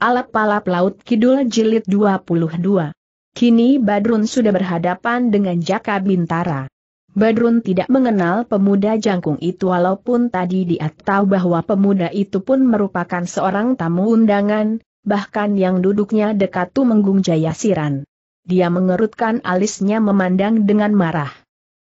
Alap-alap Laut Kidul Jilid 22. Kini Badrun sudah berhadapan dengan Jaka Bintara. Badrun tidak mengenal pemuda jangkung itu walaupun tadi dia tahu bahwa pemuda itu pun merupakan seorang tamu undangan, bahkan yang duduknya dekat Tumenggung Jayasiran. Dia mengerutkan alisnya memandang dengan marah.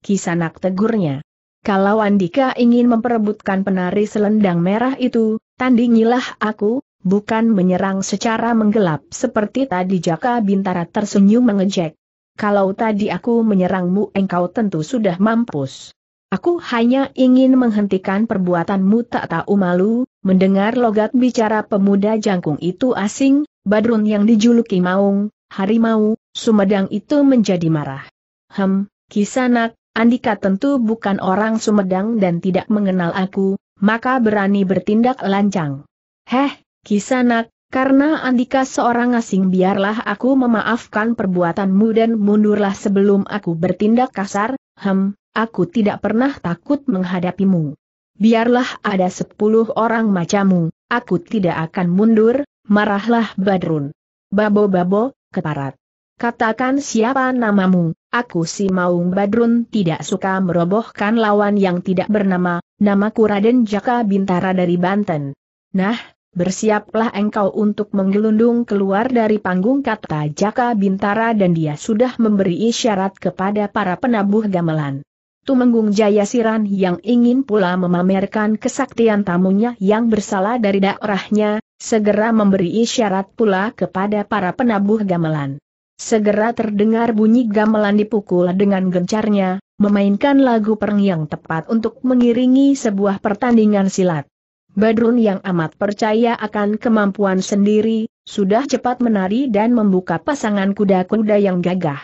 Kisanak tegurnya. Kalau Andika ingin memperebutkan penari selendang merah itu, tandingilah aku, bukan menyerang secara menggelap seperti tadi Jaka Bintara tersenyum mengejek. Kalau tadi aku menyerangmu engkau tentu sudah mampus. Aku hanya ingin menghentikan perbuatanmu tak tahu malu, mendengar logat bicara pemuda jangkung itu asing, Badrun yang dijuluki Maung, Harimau, Sumedang itu menjadi marah. Hem, Kisanak, Andika tentu bukan orang Sumedang dan tidak mengenal aku, maka berani bertindak lancang. Heh, Kisanak, karena Andika seorang asing biarlah aku memaafkan perbuatanmu dan mundurlah sebelum aku bertindak kasar, hem, aku tidak pernah takut menghadapimu. Biarlah ada sepuluh orang macammu, aku tidak akan mundur, marahlah Badrun. Babo-babo, keparat. Katakan siapa namamu, aku si Maung Badrun tidak suka merobohkan lawan yang tidak bernama, namaku Raden Jaka Bintara dari Banten. Nah, bersiaplah engkau untuk menggelundung keluar dari panggung kata Jaka Bintara dan dia sudah memberi isyarat kepada para penabuh gamelan. Tumenggung Jayasiran yang ingin pula memamerkan kesaktian tamunya yang bersalah dari daerahnya, segera memberi isyarat pula kepada para penabuh gamelan. Segera terdengar bunyi gamelan dipukul dengan gencarnya, memainkan lagu perang yang tepat untuk mengiringi sebuah pertandingan silat. Badrun yang amat percaya akan kemampuan sendiri, sudah cepat menari dan membuka pasangan kuda-kuda yang gagah.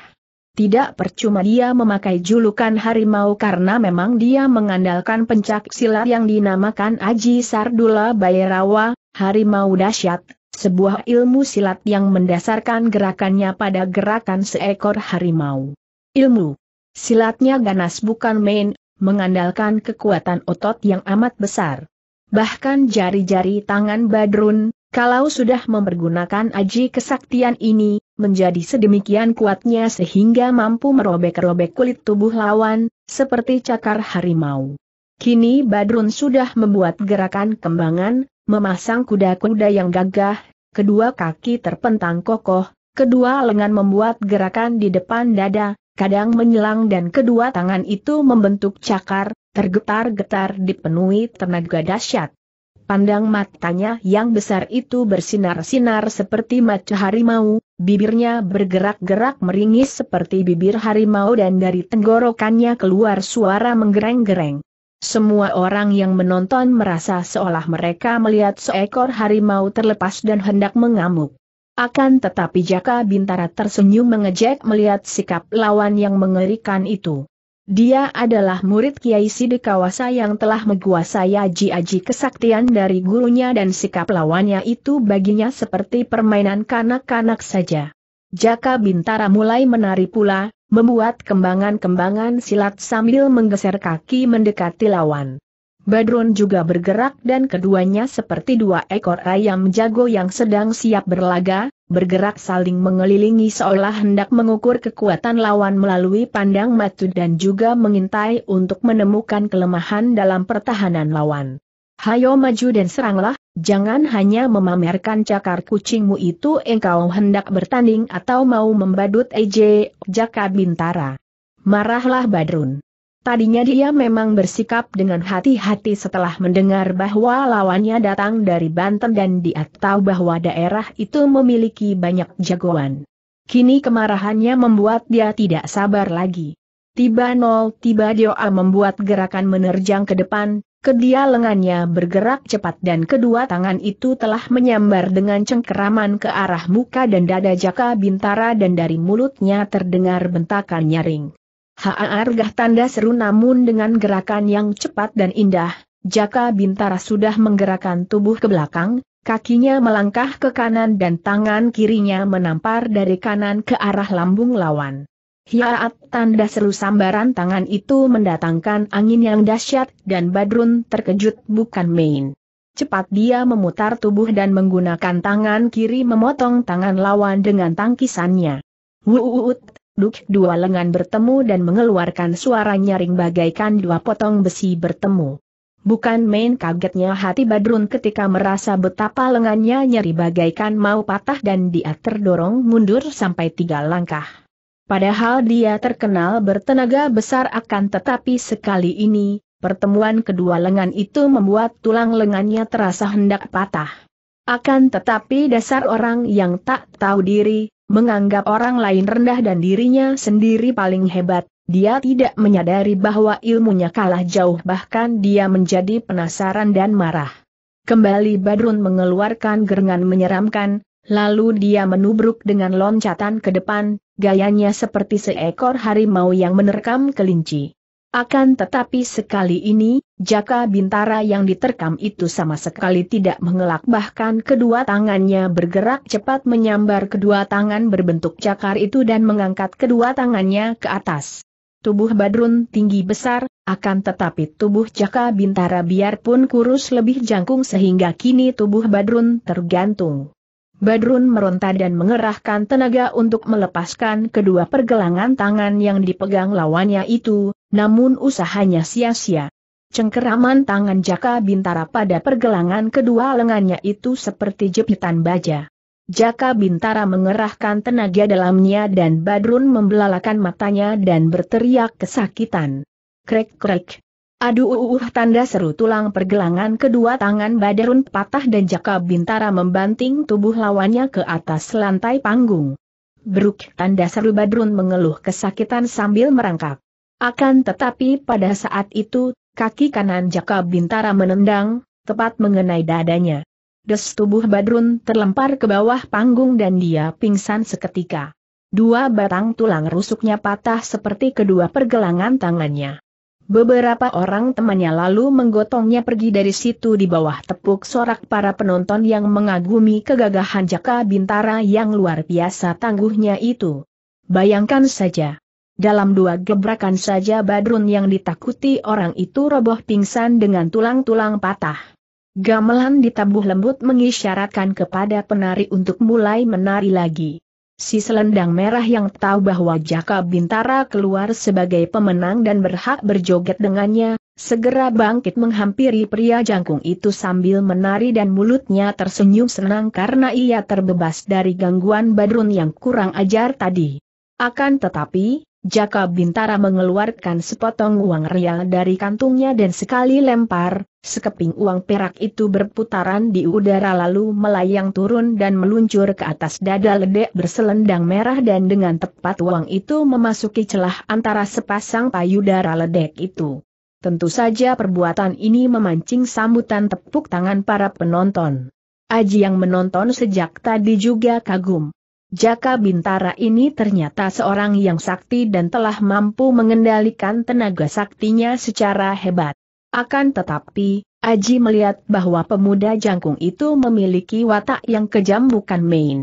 Tidak percuma dia memakai julukan harimau karena memang dia mengandalkan pencak silat yang dinamakan Aji Sardula Bayerawa, harimau dahsyat, sebuah ilmu silat yang mendasarkan gerakannya pada gerakan seekor harimau. Ilmu silatnya ganas bukan main, mengandalkan kekuatan otot yang amat besar bahkan jari-jari tangan Badrun, kalau sudah mempergunakan aji kesaktian ini, menjadi sedemikian kuatnya sehingga mampu merobek-robek kulit tubuh lawan, seperti cakar harimau. Kini Badrun sudah membuat gerakan kembangan, memasang kuda-kuda yang gagah, kedua kaki terpentang kokoh, kedua lengan membuat gerakan di depan dada, kadang menyelang dan kedua tangan itu membentuk cakar, tergetar-getar dipenuhi tenaga dahsyat. Pandang matanya yang besar itu bersinar-sinar seperti mata harimau, bibirnya bergerak-gerak meringis seperti bibir harimau dan dari tenggorokannya keluar suara menggereng-gereng. Semua orang yang menonton merasa seolah mereka melihat seekor harimau terlepas dan hendak mengamuk. Akan tetapi Jaka Bintara tersenyum mengejek melihat sikap lawan yang mengerikan itu. Dia adalah murid Kiai Sidikawasa yang telah menguasai aji-aji kesaktian dari gurunya dan sikap lawannya itu baginya seperti permainan kanak-kanak saja. Jaka Bintara mulai menari pula, membuat kembangan-kembangan silat sambil menggeser kaki mendekati lawan. Badrun juga bergerak dan keduanya seperti dua ekor ayam jago yang sedang siap berlaga, bergerak saling mengelilingi seolah hendak mengukur kekuatan lawan melalui pandang matu dan juga mengintai untuk menemukan kelemahan dalam pertahanan lawan. Hayo maju dan seranglah, jangan hanya memamerkan cakar kucingmu itu engkau hendak bertanding atau mau membadut EJ, Jaka Bintara. Marahlah Badrun. Tadinya dia memang bersikap dengan hati-hati setelah mendengar bahwa lawannya datang dari Banten dan dia tahu bahwa daerah itu memiliki banyak jagoan. Kini kemarahannya membuat dia tidak sabar lagi. Tiba nol tiba Dia membuat gerakan menerjang ke depan, Kedua lengannya bergerak cepat dan kedua tangan itu telah menyambar dengan cengkeraman ke arah muka dan dada Jaka Bintara dan dari mulutnya terdengar bentakan nyaring. Haargah tanda seru namun dengan gerakan yang cepat dan indah, Jaka Bintara sudah menggerakkan tubuh ke belakang, kakinya melangkah ke kanan dan tangan kirinya menampar dari kanan ke arah lambung lawan. Hiaat tanda seru sambaran tangan itu mendatangkan angin yang dahsyat dan Badrun terkejut bukan main. Cepat dia memutar tubuh dan menggunakan tangan kiri memotong tangan lawan dengan tangkisannya. Wuut, Duk dua lengan bertemu dan mengeluarkan suara nyaring bagaikan dua potong besi bertemu. Bukan main kagetnya hati Badrun ketika merasa betapa lengannya nyeri bagaikan mau patah dan dia terdorong mundur sampai tiga langkah. Padahal dia terkenal bertenaga besar akan tetapi sekali ini, pertemuan kedua lengan itu membuat tulang lengannya terasa hendak patah. Akan tetapi dasar orang yang tak tahu diri, Menganggap orang lain rendah dan dirinya sendiri paling hebat, dia tidak menyadari bahwa ilmunya kalah jauh bahkan dia menjadi penasaran dan marah. Kembali Badrun mengeluarkan gerengan menyeramkan, lalu dia menubruk dengan loncatan ke depan, gayanya seperti seekor harimau yang menerkam kelinci. Akan tetapi sekali ini, jaka bintara yang diterkam itu sama sekali tidak mengelak bahkan kedua tangannya bergerak cepat menyambar kedua tangan berbentuk cakar itu dan mengangkat kedua tangannya ke atas. Tubuh Badrun tinggi besar, akan tetapi tubuh Jaka Bintara biarpun kurus lebih jangkung sehingga kini tubuh Badrun tergantung. Badrun meronta dan mengerahkan tenaga untuk melepaskan kedua pergelangan tangan yang dipegang lawannya itu, namun usahanya sia-sia. Cengkeraman tangan Jaka Bintara pada pergelangan kedua lengannya itu seperti jepitan baja. Jaka Bintara mengerahkan tenaga dalamnya dan Badrun membelalakan matanya dan berteriak kesakitan. Krek-krek. Aduh uhuh tanda seru tulang pergelangan kedua tangan Badarun patah dan Jaka Bintara membanting tubuh lawannya ke atas lantai panggung. Beruk tanda seru Badrun mengeluh kesakitan sambil merangkak. Akan tetapi pada saat itu, kaki kanan Jaka Bintara menendang, tepat mengenai dadanya. Des tubuh Badrun terlempar ke bawah panggung dan dia pingsan seketika. Dua batang tulang rusuknya patah seperti kedua pergelangan tangannya. Beberapa orang temannya lalu menggotongnya pergi dari situ di bawah tepuk sorak para penonton yang mengagumi kegagahan Jaka Bintara yang luar biasa tangguhnya itu. Bayangkan saja. Dalam dua gebrakan saja Badrun yang ditakuti orang itu roboh pingsan dengan tulang-tulang patah. Gamelan ditabuh lembut mengisyaratkan kepada penari untuk mulai menari lagi. Si selendang merah yang tahu bahwa Jaka Bintara keluar sebagai pemenang dan berhak berjoget dengannya, segera bangkit menghampiri pria jangkung itu sambil menari dan mulutnya tersenyum senang karena ia terbebas dari gangguan Badrun yang kurang ajar tadi. Akan tetapi, Jaka Bintara mengeluarkan sepotong uang rial dari kantungnya dan sekali lempar, sekeping uang perak itu berputaran di udara lalu melayang turun dan meluncur ke atas dada ledek berselendang merah dan dengan tepat uang itu memasuki celah antara sepasang payudara ledek itu. Tentu saja perbuatan ini memancing sambutan tepuk tangan para penonton. Aji yang menonton sejak tadi juga kagum. Jaka Bintara ini ternyata seorang yang sakti dan telah mampu mengendalikan tenaga saktinya secara hebat. Akan tetapi, Aji melihat bahwa pemuda jangkung itu memiliki watak yang kejam bukan main.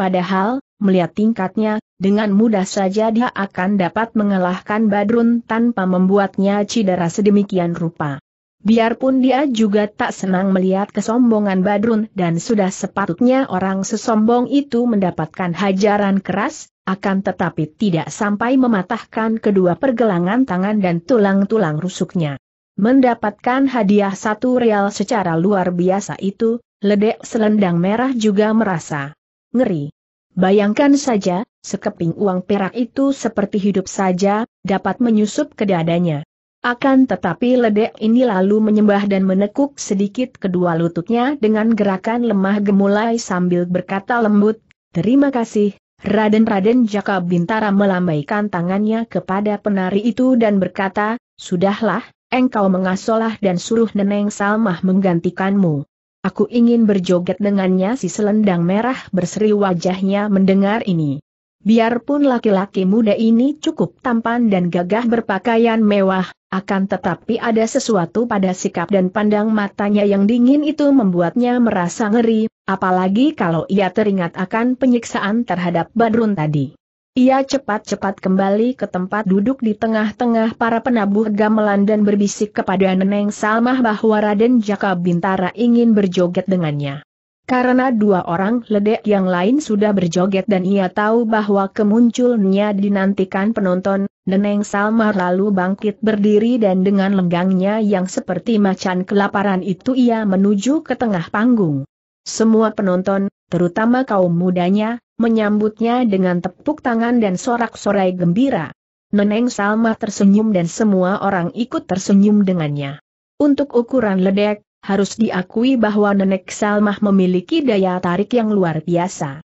Padahal, melihat tingkatnya, dengan mudah saja dia akan dapat mengalahkan Badrun tanpa membuatnya cedera sedemikian rupa. Biarpun dia juga tak senang melihat kesombongan Badrun dan sudah sepatutnya orang sesombong itu mendapatkan hajaran keras, akan tetapi tidak sampai mematahkan kedua pergelangan tangan dan tulang-tulang rusuknya. Mendapatkan hadiah satu real secara luar biasa itu, ledek selendang merah juga merasa ngeri. Bayangkan saja, sekeping uang perak itu seperti hidup saja, dapat menyusup ke dadanya. Akan tetapi ledek ini lalu menyembah dan menekuk sedikit kedua lututnya dengan gerakan lemah gemulai sambil berkata lembut, Terima kasih, Raden-Raden Jaka Bintara melambaikan tangannya kepada penari itu dan berkata, Sudahlah, engkau mengasolah dan suruh Neneng Salmah menggantikanmu. Aku ingin berjoget dengannya si selendang merah berseri wajahnya mendengar ini. Biarpun laki-laki muda ini cukup tampan dan gagah berpakaian mewah, akan tetapi ada sesuatu pada sikap dan pandang matanya yang dingin itu membuatnya merasa ngeri, apalagi kalau ia teringat akan penyiksaan terhadap Badrun tadi. Ia cepat-cepat kembali ke tempat duduk di tengah-tengah para penabuh gamelan dan berbisik kepada Neneng Salmah bahwa Raden Jaka Bintara ingin berjoget dengannya. Karena dua orang ledek yang lain sudah berjoget dan ia tahu bahwa kemunculnya dinantikan penonton, Neneng Salma lalu bangkit berdiri dan dengan lenggangnya yang seperti macan kelaparan itu ia menuju ke tengah panggung. Semua penonton, terutama kaum mudanya, menyambutnya dengan tepuk tangan dan sorak-sorai gembira. Neneng Salma tersenyum dan semua orang ikut tersenyum dengannya. Untuk ukuran ledek, harus diakui bahwa Nenek Salmah memiliki daya tarik yang luar biasa.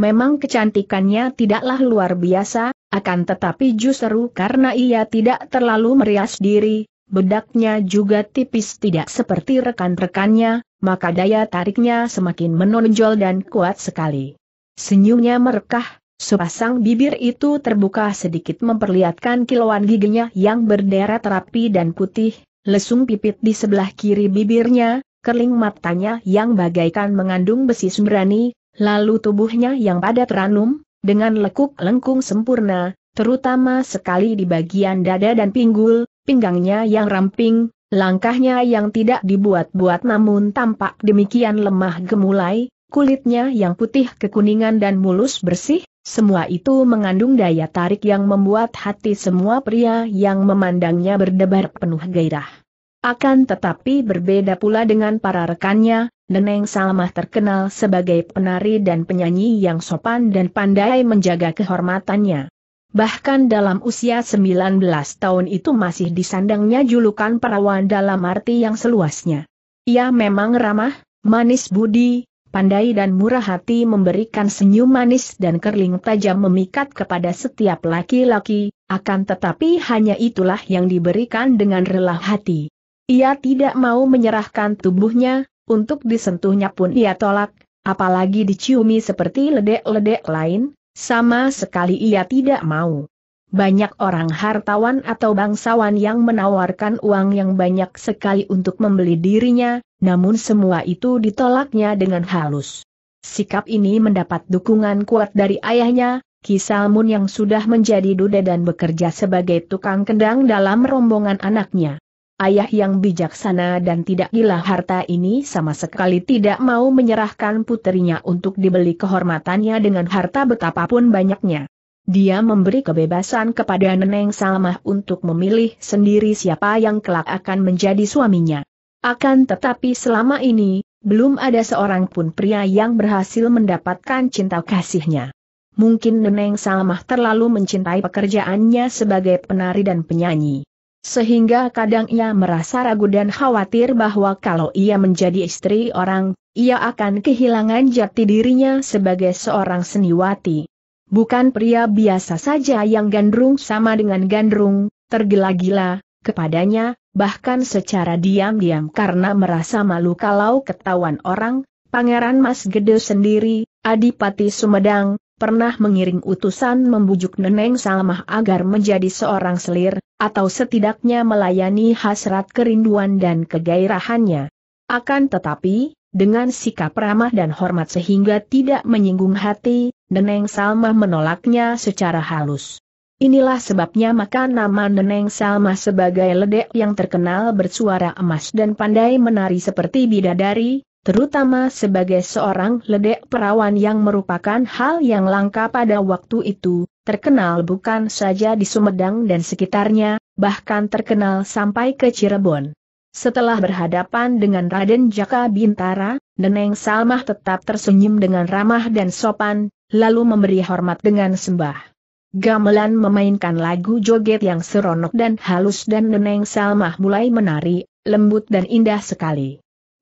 Memang kecantikannya tidaklah luar biasa, akan tetapi justru karena ia tidak terlalu merias diri, bedaknya juga tipis tidak seperti rekan-rekannya, maka daya tariknya semakin menonjol dan kuat sekali. Senyumnya merekah, sepasang bibir itu terbuka sedikit memperlihatkan kilauan giginya yang berderet rapi dan putih, lesung pipit di sebelah kiri bibirnya, kerling matanya yang bagaikan mengandung besi sembrani, lalu tubuhnya yang padat ranum, dengan lekuk lengkung sempurna, terutama sekali di bagian dada dan pinggul, pinggangnya yang ramping, langkahnya yang tidak dibuat-buat namun tampak demikian lemah gemulai, kulitnya yang putih kekuningan dan mulus bersih, semua itu mengandung daya tarik yang membuat hati semua pria yang memandangnya berdebar penuh gairah. Akan tetapi berbeda pula dengan para rekannya, Neneng Salmah terkenal sebagai penari dan penyanyi yang sopan dan pandai menjaga kehormatannya. Bahkan dalam usia 19 tahun itu masih disandangnya julukan perawan dalam arti yang seluasnya. Ia memang ramah, manis budi, pandai dan murah hati memberikan senyum manis dan kerling tajam memikat kepada setiap laki-laki, akan tetapi hanya itulah yang diberikan dengan rela hati. Ia tidak mau menyerahkan tubuhnya, untuk disentuhnya pun ia tolak, apalagi diciumi seperti ledek-ledek lain, sama sekali ia tidak mau. Banyak orang hartawan atau bangsawan yang menawarkan uang yang banyak sekali untuk membeli dirinya, namun semua itu ditolaknya dengan halus. Sikap ini mendapat dukungan kuat dari ayahnya, Kisalmun yang sudah menjadi duda dan bekerja sebagai tukang kendang dalam rombongan anaknya ayah yang bijaksana dan tidak gila harta ini sama sekali tidak mau menyerahkan putrinya untuk dibeli kehormatannya dengan harta betapapun banyaknya. Dia memberi kebebasan kepada Neneng Salmah untuk memilih sendiri siapa yang kelak akan menjadi suaminya. Akan tetapi selama ini, belum ada seorang pun pria yang berhasil mendapatkan cinta kasihnya. Mungkin Neneng Salmah terlalu mencintai pekerjaannya sebagai penari dan penyanyi. Sehingga kadang ia merasa ragu dan khawatir bahwa kalau ia menjadi istri orang, ia akan kehilangan jati dirinya sebagai seorang seniwati. Bukan pria biasa saja yang gandrung sama dengan gandrung, tergila-gila, kepadanya, bahkan secara diam-diam karena merasa malu kalau ketahuan orang, Pangeran Mas Gede sendiri, Adipati Sumedang, pernah mengiring utusan membujuk Neneng Salmah agar menjadi seorang selir, atau setidaknya melayani hasrat kerinduan dan kegairahannya. Akan tetapi, dengan sikap ramah dan hormat sehingga tidak menyinggung hati, Neneng Salmah menolaknya secara halus. Inilah sebabnya maka nama Neneng Salma sebagai ledek yang terkenal bersuara emas dan pandai menari seperti bidadari, terutama sebagai seorang ledek perawan yang merupakan hal yang langka pada waktu itu, terkenal bukan saja di Sumedang dan sekitarnya, bahkan terkenal sampai ke Cirebon. Setelah berhadapan dengan Raden Jaka Bintara, Neneng Salmah tetap tersenyum dengan ramah dan sopan, lalu memberi hormat dengan sembah. Gamelan memainkan lagu joget yang seronok dan halus dan Neneng Salmah mulai menari, lembut dan indah sekali.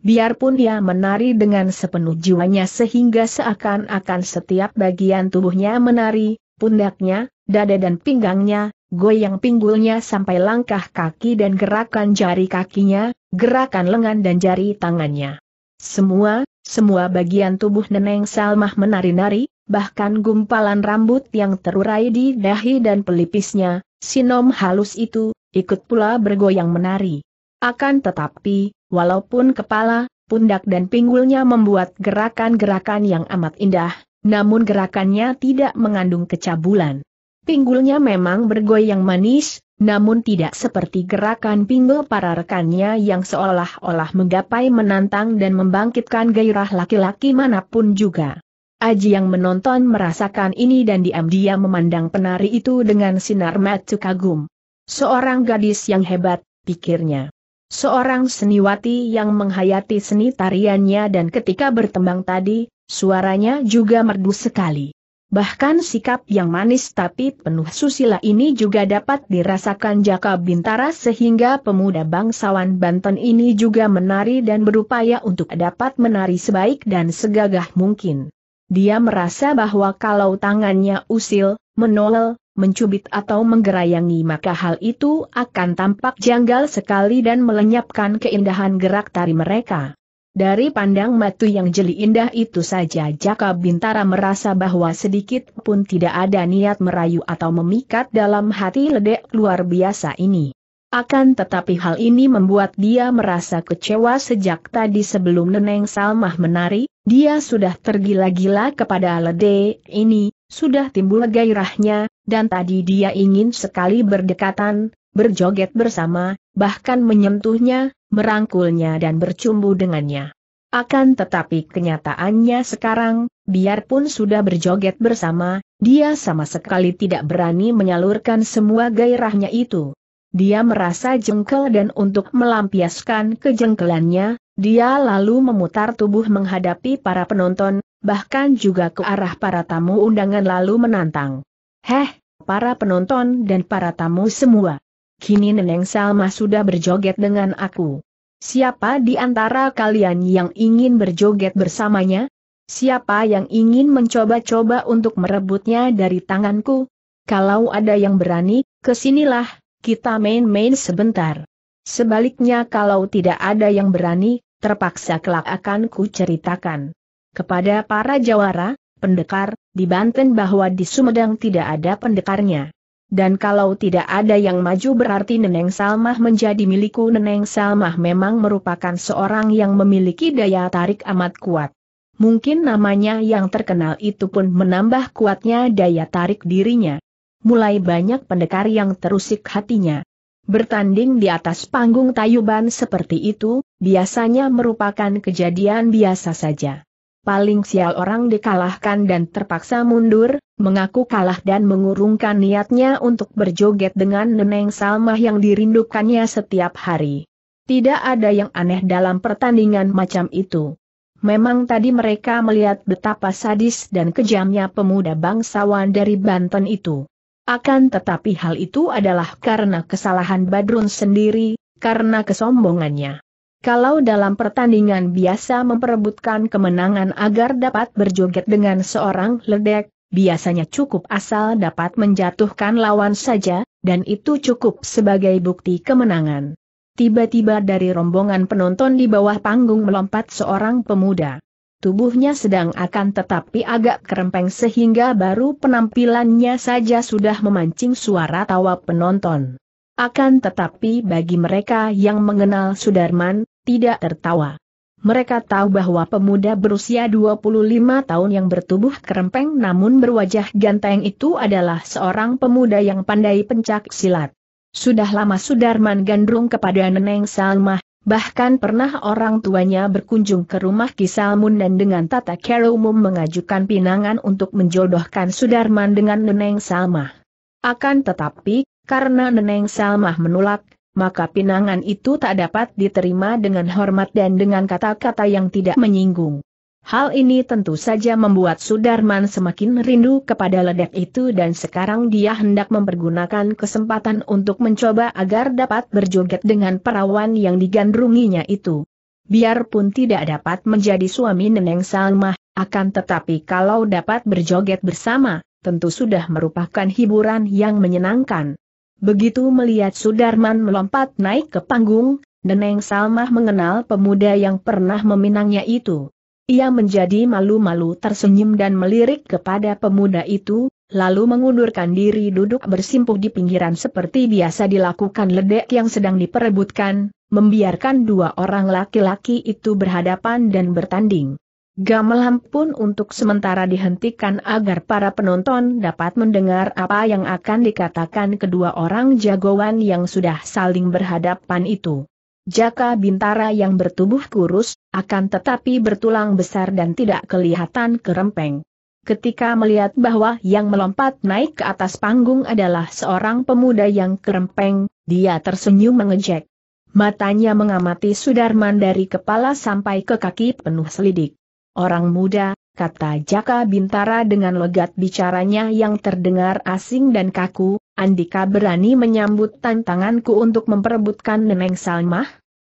Biarpun dia menari dengan sepenuh jiwanya sehingga seakan-akan setiap bagian tubuhnya menari, pundaknya, dada dan pinggangnya, goyang pinggulnya sampai langkah kaki dan gerakan jari kakinya, gerakan lengan dan jari tangannya. Semua, semua bagian tubuh Neneng Salmah menari-nari, bahkan gumpalan rambut yang terurai di dahi dan pelipisnya, sinom halus itu, ikut pula bergoyang menari. Akan tetapi, walaupun kepala, pundak dan pinggulnya membuat gerakan-gerakan yang amat indah, namun gerakannya tidak mengandung kecabulan. Pinggulnya memang bergoyang manis, namun tidak seperti gerakan pinggul para rekannya yang seolah-olah menggapai menantang dan membangkitkan gairah laki-laki manapun juga. Aji yang menonton merasakan ini dan diam-diam memandang penari itu dengan sinar mata kagum. Seorang gadis yang hebat, pikirnya. Seorang seniwati yang menghayati seni tariannya dan ketika bertembang tadi, suaranya juga merdu sekali. Bahkan sikap yang manis tapi penuh susila ini juga dapat dirasakan Jaka Bintara sehingga pemuda bangsawan Banten ini juga menari dan berupaya untuk dapat menari sebaik dan segagah mungkin. Dia merasa bahwa kalau tangannya usil, menolol, mencubit atau menggerayangi maka hal itu akan tampak janggal sekali dan melenyapkan keindahan gerak tari mereka. Dari pandang matu yang jeli indah itu saja Jaka Bintara merasa bahwa sedikit pun tidak ada niat merayu atau memikat dalam hati ledek luar biasa ini. Akan tetapi hal ini membuat dia merasa kecewa sejak tadi sebelum Neneng Salmah menari, dia sudah tergila-gila kepada ledek ini, sudah timbul gairahnya, dan tadi dia ingin sekali berdekatan, berjoget bersama, bahkan menyentuhnya, merangkulnya dan bercumbu dengannya. Akan tetapi kenyataannya sekarang, biarpun sudah berjoget bersama, dia sama sekali tidak berani menyalurkan semua gairahnya itu. Dia merasa jengkel dan untuk melampiaskan kejengkelannya, dia lalu memutar tubuh menghadapi para penonton, bahkan juga ke arah para tamu undangan lalu menantang. Heh, para penonton dan para tamu semua. Kini Neneng Salma sudah berjoget dengan aku. Siapa di antara kalian yang ingin berjoget bersamanya? Siapa yang ingin mencoba-coba untuk merebutnya dari tanganku? Kalau ada yang berani, kesinilah, kita main-main sebentar. Sebaliknya kalau tidak ada yang berani, terpaksa kelak akan ku ceritakan kepada para jawara, pendekar, di Banten bahwa di Sumedang tidak ada pendekarnya. Dan kalau tidak ada yang maju berarti Neneng Salmah menjadi milikku Neneng Salmah memang merupakan seorang yang memiliki daya tarik amat kuat. Mungkin namanya yang terkenal itu pun menambah kuatnya daya tarik dirinya. Mulai banyak pendekar yang terusik hatinya. Bertanding di atas panggung tayuban seperti itu, biasanya merupakan kejadian biasa saja paling sial orang dikalahkan dan terpaksa mundur, mengaku kalah dan mengurungkan niatnya untuk berjoget dengan Neneng Salmah yang dirindukannya setiap hari. Tidak ada yang aneh dalam pertandingan macam itu. Memang tadi mereka melihat betapa sadis dan kejamnya pemuda bangsawan dari Banten itu. Akan tetapi hal itu adalah karena kesalahan Badrun sendiri, karena kesombongannya. Kalau dalam pertandingan biasa memperebutkan kemenangan agar dapat berjoget dengan seorang ledek, biasanya cukup asal dapat menjatuhkan lawan saja, dan itu cukup sebagai bukti kemenangan. Tiba-tiba dari rombongan penonton di bawah panggung melompat seorang pemuda. Tubuhnya sedang akan tetapi agak kerempeng sehingga baru penampilannya saja sudah memancing suara tawa penonton. Akan tetapi bagi mereka yang mengenal Sudarman, tidak tertawa. Mereka tahu bahwa pemuda berusia 25 tahun yang bertubuh kerempeng namun berwajah ganteng itu adalah seorang pemuda yang pandai pencak silat. Sudah lama Sudarman gandrung kepada Neneng Salma, bahkan pernah orang tuanya berkunjung ke rumah Kisalmun dan dengan tata cara umum mengajukan pinangan untuk menjodohkan Sudarman dengan Neneng Salma. Akan tetapi, karena Neneng Salma menolak, maka pinangan itu tak dapat diterima dengan hormat dan dengan kata-kata yang tidak menyinggung. Hal ini tentu saja membuat Sudarman semakin rindu kepada ledek itu dan sekarang dia hendak mempergunakan kesempatan untuk mencoba agar dapat berjoget dengan perawan yang digandrunginya itu. Biarpun tidak dapat menjadi suami Neneng Salma, akan tetapi kalau dapat berjoget bersama, tentu sudah merupakan hiburan yang menyenangkan. Begitu melihat Sudarman melompat naik ke panggung, Neneng Salmah mengenal pemuda yang pernah meminangnya itu. Ia menjadi malu-malu tersenyum dan melirik kepada pemuda itu, lalu mengundurkan diri duduk bersimpuh di pinggiran seperti biasa dilakukan ledek yang sedang diperebutkan, membiarkan dua orang laki-laki itu berhadapan dan bertanding. Gamelan pun untuk sementara dihentikan agar para penonton dapat mendengar apa yang akan dikatakan kedua orang jagoan yang sudah saling berhadapan itu. Jaka Bintara yang bertubuh kurus, akan tetapi bertulang besar dan tidak kelihatan kerempeng. Ketika melihat bahwa yang melompat naik ke atas panggung adalah seorang pemuda yang kerempeng, dia tersenyum mengejek. Matanya mengamati Sudarman dari kepala sampai ke kaki penuh selidik. Orang muda, kata Jaka Bintara dengan legat bicaranya yang terdengar asing dan kaku, Andika berani menyambut tantanganku untuk memperebutkan Neneng Salmah?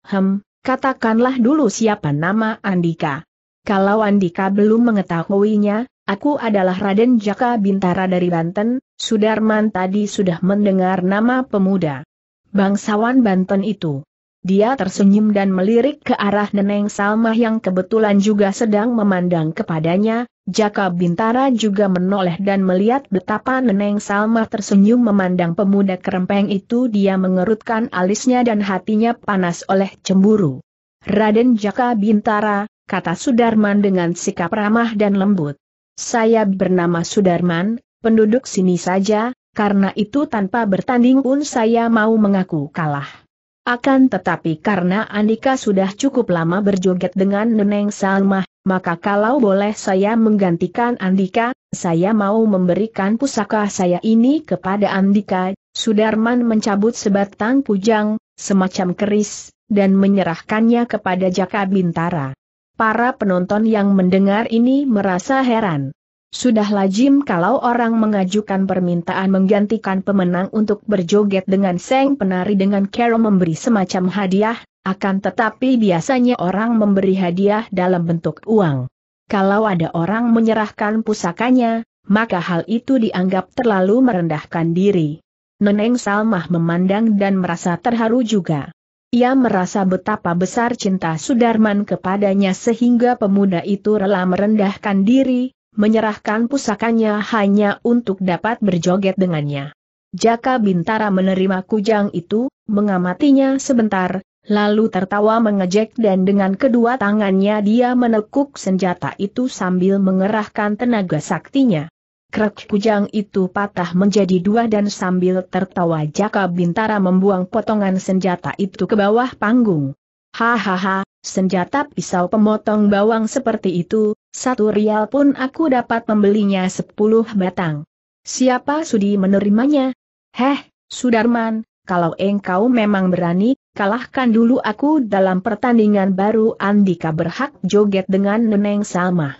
Hem, katakanlah dulu siapa nama Andika. Kalau Andika belum mengetahuinya, aku adalah Raden Jaka Bintara dari Banten, Sudarman tadi sudah mendengar nama pemuda. Bangsawan Banten itu. Dia tersenyum dan melirik ke arah Neneng Salma yang kebetulan juga sedang memandang kepadanya, Jaka Bintara juga menoleh dan melihat betapa Neneng Salma tersenyum memandang pemuda kerempeng itu dia mengerutkan alisnya dan hatinya panas oleh cemburu. Raden Jaka Bintara, kata Sudarman dengan sikap ramah dan lembut. Saya bernama Sudarman, penduduk sini saja, karena itu tanpa bertanding pun saya mau mengaku kalah. Akan tetapi karena Andika sudah cukup lama berjoget dengan Neneng Salma, maka kalau boleh saya menggantikan Andika, saya mau memberikan pusaka saya ini kepada Andika. Sudarman mencabut sebatang pujang, semacam keris, dan menyerahkannya kepada Jaka Bintara. Para penonton yang mendengar ini merasa heran. Sudah lazim kalau orang mengajukan permintaan menggantikan pemenang untuk berjoget dengan seng penari dengan cara memberi semacam hadiah, akan tetapi biasanya orang memberi hadiah dalam bentuk uang. Kalau ada orang menyerahkan pusakanya, maka hal itu dianggap terlalu merendahkan diri. Neneng Salmah memandang dan merasa terharu juga. Ia merasa betapa besar cinta Sudarman kepadanya sehingga pemuda itu rela merendahkan diri, menyerahkan pusakanya hanya untuk dapat berjoget dengannya. Jaka Bintara menerima kujang itu, mengamatinya sebentar, lalu tertawa mengejek dan dengan kedua tangannya dia menekuk senjata itu sambil mengerahkan tenaga saktinya. Krek kujang itu patah menjadi dua dan sambil tertawa Jaka Bintara membuang potongan senjata itu ke bawah panggung. Hahaha, senjata pisau pemotong bawang seperti itu, satu rial pun aku dapat membelinya sepuluh batang. Siapa sudi menerimanya? Heh, Sudarman, kalau engkau memang berani, kalahkan dulu aku dalam pertandingan baru Andika berhak joget dengan Neneng Salma.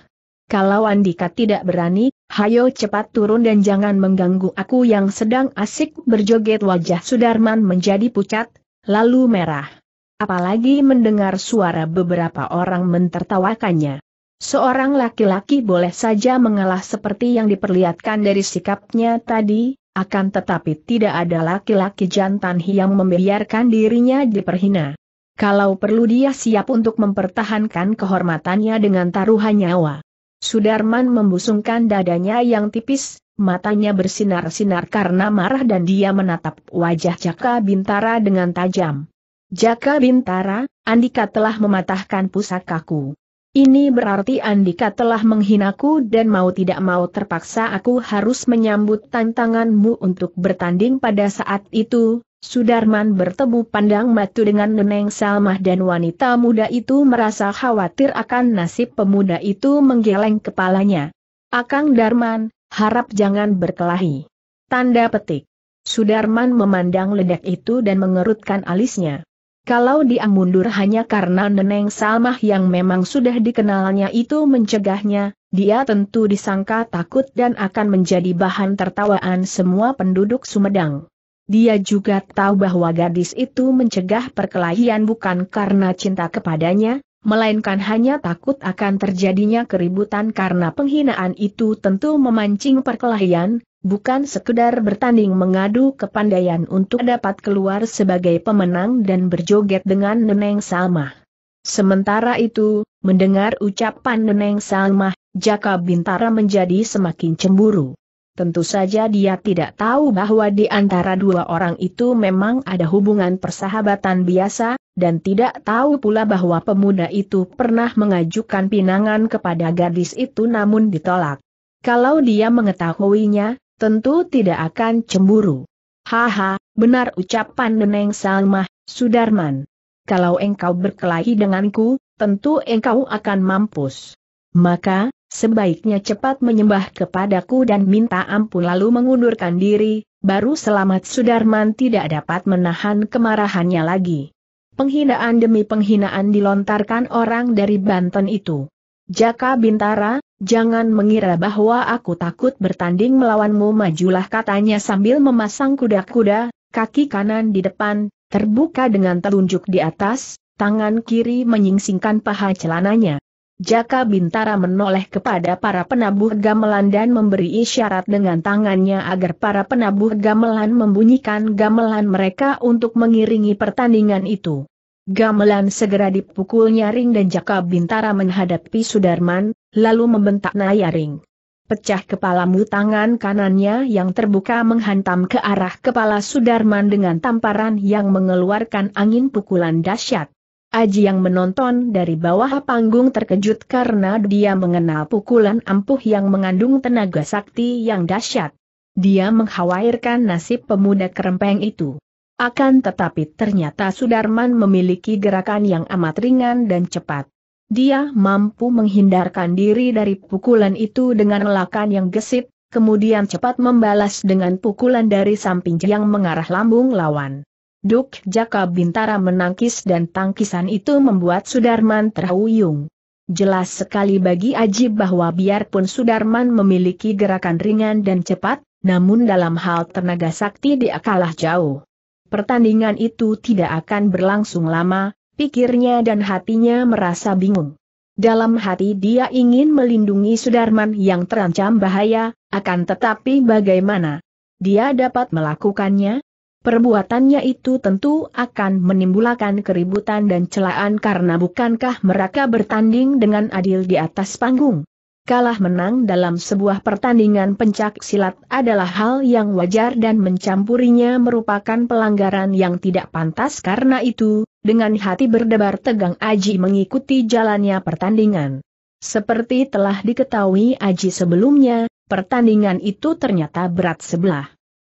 Kalau Andika tidak berani, hayo cepat turun dan jangan mengganggu aku yang sedang asik berjoget wajah Sudarman menjadi pucat, lalu merah. Apalagi mendengar suara beberapa orang mentertawakannya. Seorang laki-laki boleh saja mengalah seperti yang diperlihatkan dari sikapnya tadi, akan tetapi tidak ada laki-laki jantan yang membiarkan dirinya diperhina. Kalau perlu dia siap untuk mempertahankan kehormatannya dengan taruhan nyawa. Sudarman membusungkan dadanya yang tipis, matanya bersinar-sinar karena marah dan dia menatap wajah Jaka Bintara dengan tajam. Jaka Bintara, Andika telah mematahkan pusakaku. Ini berarti Andika telah menghinaku dan mau tidak mau terpaksa aku harus menyambut tantanganmu untuk bertanding pada saat itu. Sudarman bertemu pandang matu dengan Neneng Salmah dan wanita muda itu merasa khawatir akan nasib pemuda itu menggeleng kepalanya. Akang Darman, harap jangan berkelahi. Tanda petik. Sudarman memandang ledak itu dan mengerutkan alisnya. Kalau dia mundur hanya karena Neneng Salmah yang memang sudah dikenalnya itu mencegahnya, dia tentu disangka takut dan akan menjadi bahan tertawaan semua penduduk Sumedang. Dia juga tahu bahwa gadis itu mencegah perkelahian bukan karena cinta kepadanya, melainkan hanya takut akan terjadinya keributan karena penghinaan itu tentu memancing perkelahian, bukan sekedar bertanding mengadu kepandaian untuk dapat keluar sebagai pemenang dan berjoget dengan Neneng salma. Sementara itu, mendengar ucapan Neneng salma, Jaka Bintara menjadi semakin cemburu. Tentu saja dia tidak tahu bahwa di antara dua orang itu memang ada hubungan persahabatan biasa, dan tidak tahu pula bahwa pemuda itu pernah mengajukan pinangan kepada gadis itu namun ditolak. Kalau dia mengetahuinya, tentu tidak akan cemburu. Haha, benar ucapan Neneng Salmah, Sudarman. Kalau engkau berkelahi denganku, tentu engkau akan mampus. Maka, sebaiknya cepat menyembah kepadaku dan minta ampun lalu mengundurkan diri, baru selamat Sudarman tidak dapat menahan kemarahannya lagi. Penghinaan demi penghinaan dilontarkan orang dari Banten itu. Jaka Bintara, Jangan mengira bahwa aku takut bertanding melawanmu majulah katanya sambil memasang kuda-kuda, kaki kanan di depan, terbuka dengan telunjuk di atas, tangan kiri menyingsingkan paha celananya. Jaka Bintara menoleh kepada para penabuh gamelan dan memberi isyarat dengan tangannya agar para penabuh gamelan membunyikan gamelan mereka untuk mengiringi pertandingan itu. Gamelan segera dipukul Nyaring dan Jaka Bintara menghadapi Sudarman, lalu membentak Nayaring. Pecah kepalamu tangan kanannya yang terbuka menghantam ke arah kepala Sudarman dengan tamparan yang mengeluarkan angin pukulan dahsyat. Aji yang menonton dari bawah panggung terkejut karena dia mengenal pukulan ampuh yang mengandung tenaga sakti yang dahsyat. Dia mengkhawatirkan nasib pemuda kerempeng itu. Akan tetapi ternyata Sudarman memiliki gerakan yang amat ringan dan cepat. Dia mampu menghindarkan diri dari pukulan itu dengan lelakan yang gesit, kemudian cepat membalas dengan pukulan dari samping yang mengarah lambung lawan. Duk Jaka Bintara menangkis dan tangkisan itu membuat Sudarman terhuyung. Jelas sekali bagi Ajib bahwa biarpun Sudarman memiliki gerakan ringan dan cepat, namun dalam hal tenaga sakti dia kalah jauh. Pertandingan itu tidak akan berlangsung lama, pikirnya dan hatinya merasa bingung. Dalam hati dia ingin melindungi Sudarman yang terancam bahaya, akan tetapi bagaimana? Dia dapat melakukannya? Perbuatannya itu tentu akan menimbulkan keributan dan celaan karena bukankah mereka bertanding dengan adil di atas panggung? kalah menang dalam sebuah pertandingan pencak silat adalah hal yang wajar dan mencampurinya merupakan pelanggaran yang tidak pantas karena itu, dengan hati berdebar tegang Aji mengikuti jalannya pertandingan. Seperti telah diketahui Aji sebelumnya, pertandingan itu ternyata berat sebelah.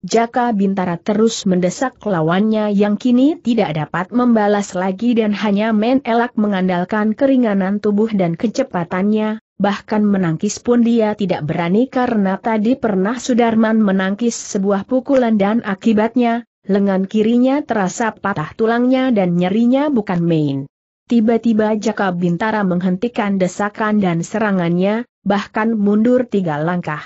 Jaka Bintara terus mendesak lawannya yang kini tidak dapat membalas lagi dan hanya men elak mengandalkan keringanan tubuh dan kecepatannya, bahkan menangkis pun dia tidak berani karena tadi pernah Sudarman menangkis sebuah pukulan dan akibatnya, lengan kirinya terasa patah tulangnya dan nyerinya bukan main. Tiba-tiba Jaka Bintara menghentikan desakan dan serangannya, bahkan mundur tiga langkah.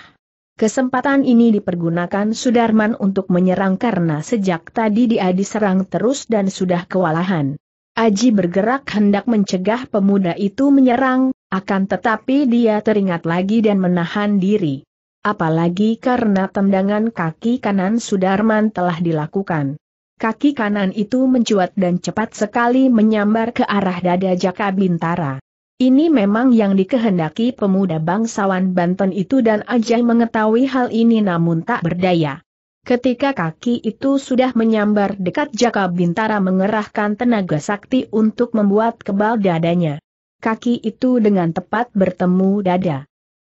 Kesempatan ini dipergunakan Sudarman untuk menyerang karena sejak tadi dia diserang terus dan sudah kewalahan. Aji bergerak hendak mencegah pemuda itu menyerang, akan tetapi dia teringat lagi dan menahan diri. Apalagi karena tendangan kaki kanan Sudarman telah dilakukan. Kaki kanan itu mencuat dan cepat sekali menyambar ke arah dada Jaka Bintara. Ini memang yang dikehendaki pemuda bangsawan Banten itu dan Ajay mengetahui hal ini namun tak berdaya. Ketika kaki itu sudah menyambar dekat Jaka Bintara mengerahkan tenaga sakti untuk membuat kebal dadanya kaki itu dengan tepat bertemu dada.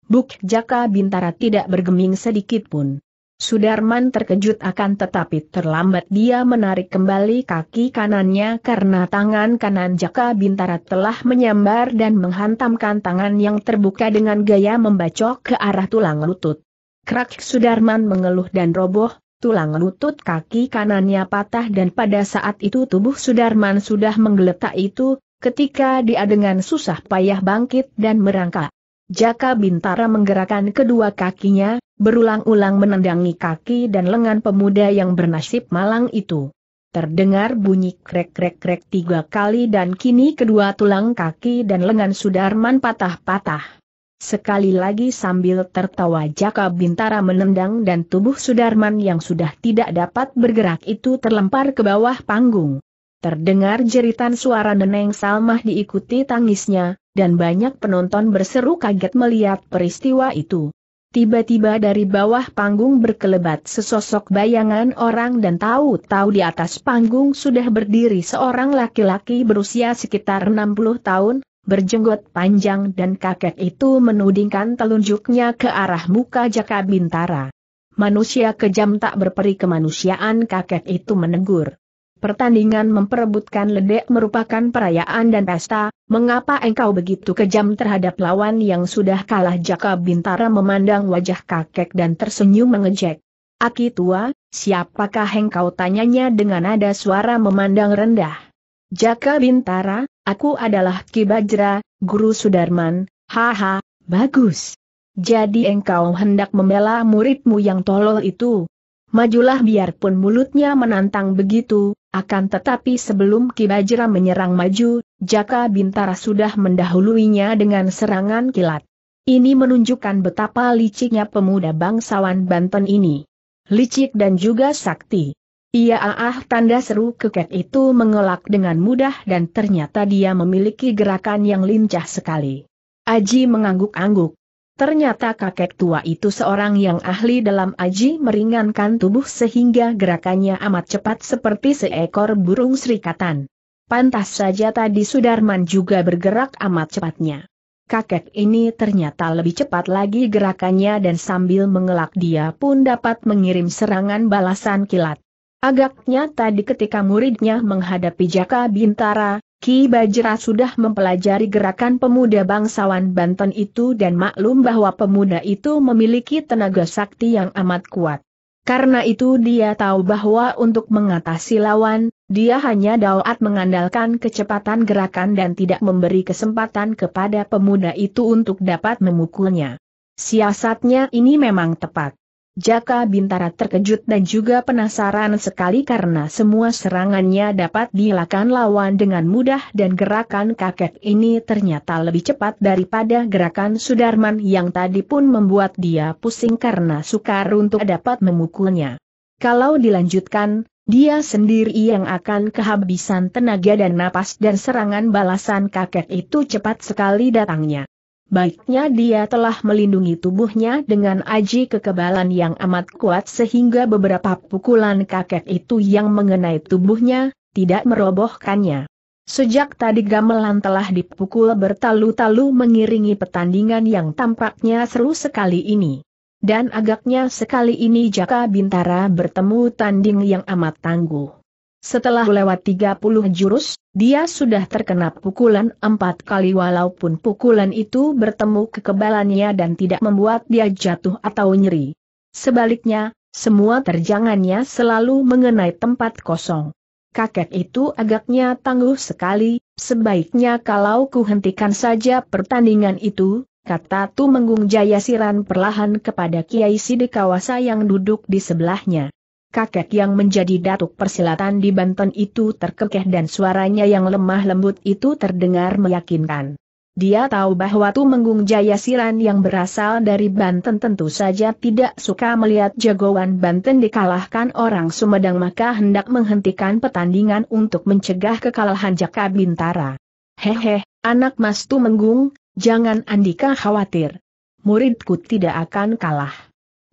Buk Jaka Bintara tidak bergeming sedikit pun. Sudarman terkejut akan tetapi terlambat dia menarik kembali kaki kanannya karena tangan kanan Jaka Bintara telah menyambar dan menghantamkan tangan yang terbuka dengan gaya membacok ke arah tulang lutut. Krak Sudarman mengeluh dan roboh, tulang lutut kaki kanannya patah dan pada saat itu tubuh Sudarman sudah menggeletak itu, ketika dia dengan susah payah bangkit dan merangkak. Jaka Bintara menggerakkan kedua kakinya, berulang-ulang menendangi kaki dan lengan pemuda yang bernasib malang itu. Terdengar bunyi krek-krek-krek tiga kali dan kini kedua tulang kaki dan lengan Sudarman patah-patah. Sekali lagi sambil tertawa Jaka Bintara menendang dan tubuh Sudarman yang sudah tidak dapat bergerak itu terlempar ke bawah panggung. Terdengar jeritan suara Neneng Salmah diikuti tangisnya, dan banyak penonton berseru kaget melihat peristiwa itu. Tiba-tiba dari bawah panggung berkelebat sesosok bayangan orang dan tahu-tahu di atas panggung sudah berdiri seorang laki-laki berusia sekitar 60 tahun, berjenggot panjang dan kakek itu menudingkan telunjuknya ke arah muka Jaka Bintara. Manusia kejam tak berperi kemanusiaan kakek itu menegur. Pertandingan memperebutkan ledek merupakan perayaan dan pesta, mengapa engkau begitu kejam terhadap lawan yang sudah kalah Jaka Bintara memandang wajah kakek dan tersenyum mengejek. Aki tua, siapakah engkau tanyanya dengan nada suara memandang rendah. Jaka Bintara, aku adalah Ki Bajra, Guru Sudarman, haha, bagus. Jadi engkau hendak membela muridmu yang tolol itu, Majulah biarpun mulutnya menantang begitu, akan tetapi sebelum Ki Bajra menyerang maju, Jaka Bintara sudah mendahuluinya dengan serangan kilat. Ini menunjukkan betapa liciknya pemuda bangsawan Banten ini. Licik dan juga sakti. Ia ah tanda seru keket itu mengelak dengan mudah dan ternyata dia memiliki gerakan yang lincah sekali. Aji mengangguk-angguk, Ternyata kakek tua itu seorang yang ahli dalam aji meringankan tubuh sehingga gerakannya amat cepat seperti seekor burung serikatan. Pantas saja tadi Sudarman juga bergerak amat cepatnya. Kakek ini ternyata lebih cepat lagi gerakannya dan sambil mengelak dia pun dapat mengirim serangan balasan kilat. Agaknya tadi ketika muridnya menghadapi Jaka Bintara, Ki Bajra sudah mempelajari gerakan pemuda bangsawan Banten itu dan maklum bahwa pemuda itu memiliki tenaga sakti yang amat kuat. Karena itu dia tahu bahwa untuk mengatasi lawan, dia hanya dapat mengandalkan kecepatan gerakan dan tidak memberi kesempatan kepada pemuda itu untuk dapat memukulnya. Siasatnya ini memang tepat. Jaka Bintara terkejut dan juga penasaran sekali karena semua serangannya dapat dilakukan lawan dengan mudah dan gerakan kakek ini ternyata lebih cepat daripada gerakan Sudarman yang tadi pun membuat dia pusing karena sukar untuk dapat memukulnya. Kalau dilanjutkan, dia sendiri yang akan kehabisan tenaga dan napas dan serangan balasan kakek itu cepat sekali datangnya. Baiknya dia telah melindungi tubuhnya dengan aji kekebalan yang amat kuat sehingga beberapa pukulan kakek itu yang mengenai tubuhnya, tidak merobohkannya. Sejak tadi gamelan telah dipukul bertalu-talu mengiringi pertandingan yang tampaknya seru sekali ini. Dan agaknya sekali ini Jaka Bintara bertemu tanding yang amat tangguh. Setelah lewat 30 jurus, dia sudah terkena pukulan empat kali walaupun pukulan itu bertemu kekebalannya dan tidak membuat dia jatuh atau nyeri. Sebaliknya, semua terjangannya selalu mengenai tempat kosong. Kakek itu agaknya tangguh sekali, sebaiknya kalau kuhentikan saja pertandingan itu, kata Tumenggung Jayasiran perlahan kepada Kiai Sidikawasa yang duduk di sebelahnya kakek yang menjadi datuk persilatan di Banten itu terkekeh dan suaranya yang lemah lembut itu terdengar meyakinkan. Dia tahu bahwa Tumenggung Jayasiran yang berasal dari Banten tentu saja tidak suka melihat jagoan Banten dikalahkan orang Sumedang maka hendak menghentikan pertandingan untuk mencegah kekalahan Jaka Bintara. Hehe, anak mas Tumenggung, jangan Andika khawatir. Muridku tidak akan kalah.